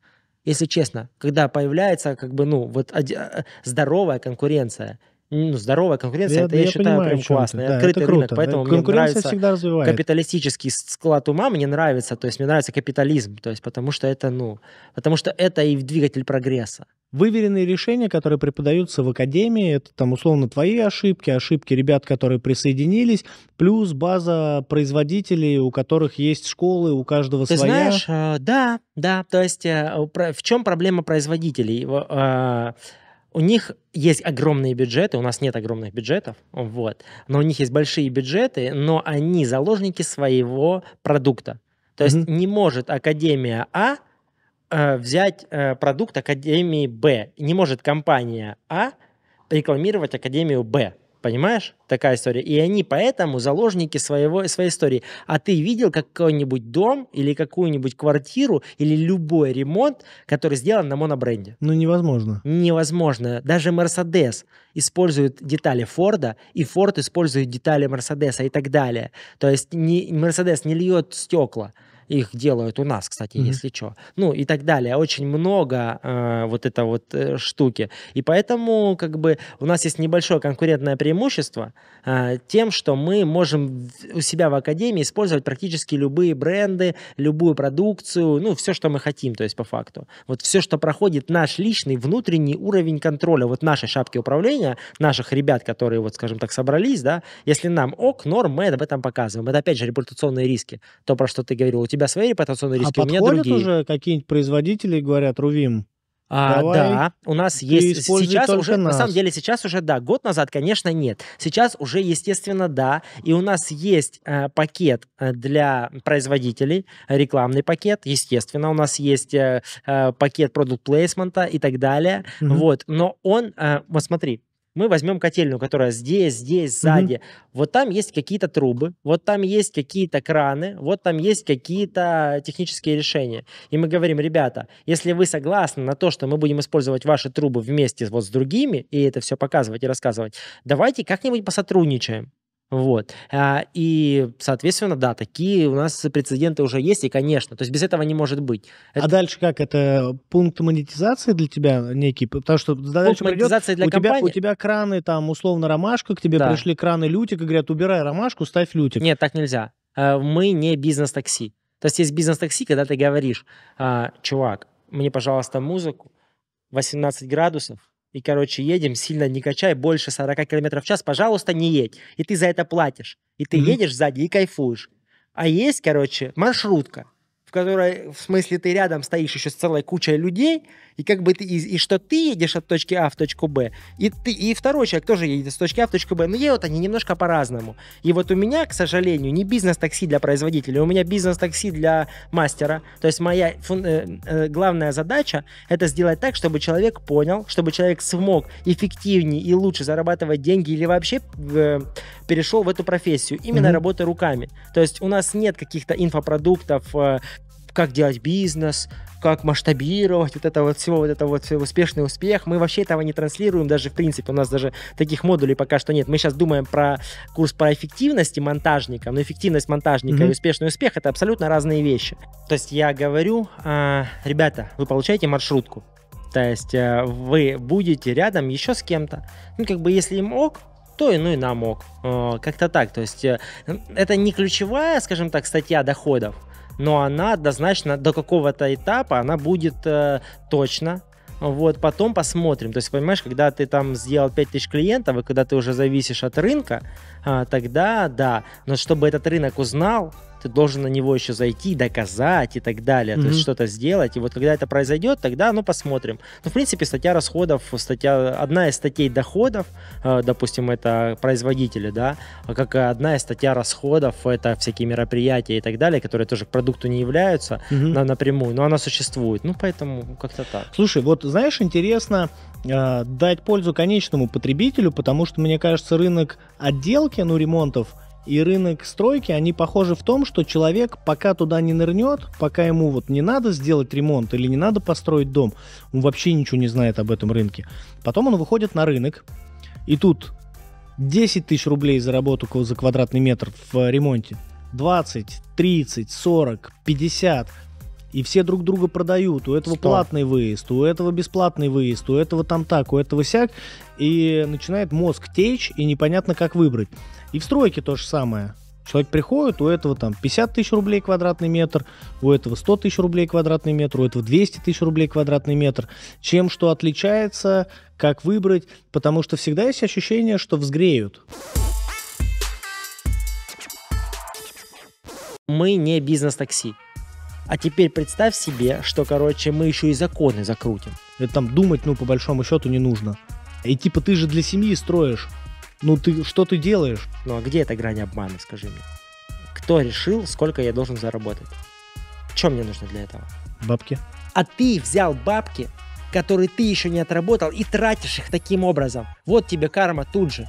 если честно, когда появляется как бы, ну, вот э, здоровая конкуренция, здоровая конкуренция, я, это я, я считаю понимаю, прям классно. Да, Открытый это круто, рынок, поэтому да, мне нравится всегда развивает. капиталистический склад ума, мне нравится, то есть мне нравится капитализм, то есть потому что это, ну, потому что это и двигатель прогресса. Выверенные решения, которые преподаются в академии, это там условно твои ошибки, ошибки ребят, которые присоединились, плюс база производителей, у которых есть школы, у каждого Ты своя. Ты знаешь, э, да, да, то есть э, в чем проблема производителей? А, у них есть огромные бюджеты, у нас нет огромных бюджетов, вот, но у них есть большие бюджеты, но они заложники своего продукта. То mm-hmm. есть не может Академия А э, взять э, продукт Академии Б, не может компания А рекламировать Академию Б. Понимаешь? Такая история. И они поэтому заложники своего, своей истории. А ты видел какой-нибудь дом или какую-нибудь квартиру или любой ремонт, который сделан на монобренде? Ну, невозможно. Невозможно. Даже Мерседес использует детали Форда, и Форд использует детали Мерседеса и так далее. То есть не, Мерседес не льет стекла. Их делают у нас, кстати, mm-hmm. если что. Ну и так далее. Очень много э, вот этой вот э, штуки. И поэтому как бы у нас есть небольшое конкурентное преимущество э, тем, что мы можем у себя в академии использовать практически любые бренды, любую продукцию, ну все, что мы хотим, то есть по факту. Вот все, что проходит наш личный внутренний уровень контроля, вот нашей шапки управления, наших ребят, которые вот, скажем так, собрались, да, если нам ок, норм, мы об этом показываем. Это опять же репутационные риски. То, про что ты говорил, у тебя тебя свои репутационные риски, а у меня другие. уже какие-нибудь производители говорят, Рувим, а, Давай. да, у нас есть сейчас уже, нас. на самом деле сейчас уже, да, год назад, конечно, нет. Сейчас уже, естественно, да, и у нас есть э, пакет э, для производителей, рекламный пакет, естественно, у нас есть э, э пакет продукт-плейсмента и так далее, mm вот, но он, э, вот смотри, мы возьмем котельную, которая здесь, здесь, сзади, угу. вот там есть какие-то трубы, вот там есть какие-то краны, вот там есть какие-то технические решения. И мы говорим, ребята, если вы согласны на то, что мы будем использовать ваши трубы вместе вот с другими, и это все показывать и рассказывать, давайте как-нибудь посотрудничаем. Вот. А, и, соответственно, да, такие у нас прецеденты уже есть, и, конечно, то есть без этого не может быть. Это... А дальше как? Это пункт монетизации для тебя некий? Потому что пункт дальше монетизации придет, для у компании? Тебя, у тебя краны, там, условно, ромашка, к тебе да. пришли краны лютик и говорят, убирай ромашку, ставь лютик. Нет, так нельзя. А, мы не бизнес-такси. То есть есть бизнес-такси, когда ты говоришь, «А, чувак, мне, пожалуйста, музыку, 18 градусов, и, короче, едем, сильно не качай, больше 40 км в час, пожалуйста, не едь. И ты за это платишь. И ты mm-hmm. едешь сзади и кайфуешь. А есть, короче, маршрутка, в которой, в смысле, ты рядом стоишь еще с целой кучей людей, и как бы ты, и, и что ты едешь от точки А в точку Б, и ты, и второй человек тоже едет с точки А в точку Б, но едут они немножко по-разному. И вот у меня, к сожалению, не бизнес-такси для производителя, у меня бизнес-такси для мастера, то есть моя э, э, главная задача это сделать так, чтобы человек понял, чтобы человек смог эффективнее и лучше зарабатывать деньги или вообще э, перешел в эту профессию, именно mm-hmm. работы руками. То есть у нас нет каких-то инфопродуктов, э, как делать бизнес, как масштабировать, вот это вот всего вот это вот успешный успех. Мы вообще этого не транслируем даже, в принципе, у нас даже таких модулей пока что нет. Мы сейчас думаем про курс про эффективность монтажника, но эффективность монтажника mm-hmm. и успешный успех — это абсолютно разные вещи. То есть я говорю, а, ребята, вы получаете маршрутку, то есть э, вы будете рядом еще с кем-то. Ну, как бы, если им ок, то и ну и нам ок. Э, как-то так. То есть э, это не ключевая, скажем так, статья доходов, но она однозначно до какого-то этапа она будет э, точно вот, потом посмотрим. То есть, понимаешь, когда ты там сделал 5000 клиентов, и когда ты уже зависишь от рынка, а, тогда да. Но чтобы этот рынок узнал, ты должен на него еще зайти, доказать и так далее, mm-hmm. то есть что-то сделать. И вот когда это произойдет, тогда, ну, посмотрим. Ну, в принципе, статья расходов, статья, одна из статей доходов, э, допустим, это производители, да, а как одна из статья расходов, это всякие мероприятия и так далее, которые тоже к продукту не являются mm-hmm. на, напрямую, но она существует. Ну, поэтому как-то так. Слушай, вот знаешь, интересно э, дать пользу конечному потребителю, потому что, мне кажется, рынок отделки, ну, ремонтов – и рынок стройки, они похожи в том, что человек пока туда не нырнет, пока ему вот не надо сделать ремонт или не надо построить дом, он вообще ничего не знает об этом рынке. Потом он выходит на рынок, и тут 10 тысяч рублей за работу за квадратный метр в ремонте, 20, 30, 40, 50, и все друг друга продают. У этого 100. платный выезд, у этого бесплатный выезд, у этого там так, у этого сяк. И начинает мозг течь, и непонятно, как выбрать. И в стройке то же самое. Человек приходит, у этого там 50 тысяч рублей квадратный метр, у этого 100 тысяч рублей квадратный метр, у этого 200 тысяч рублей квадратный метр. Чем что отличается, как выбрать, потому что всегда есть ощущение, что взгреют. Мы не бизнес-такси. А теперь представь себе, что, короче, мы еще и законы закрутим. Это там думать, ну, по большому счету, не нужно. И типа ты же для семьи строишь ну ты что ты делаешь? Ну а где эта грань обмана, скажи мне? Кто решил, сколько я должен заработать? Чем мне нужно для этого? Бабки. А ты взял бабки, которые ты еще не отработал, и тратишь их таким образом. Вот тебе карма тут же.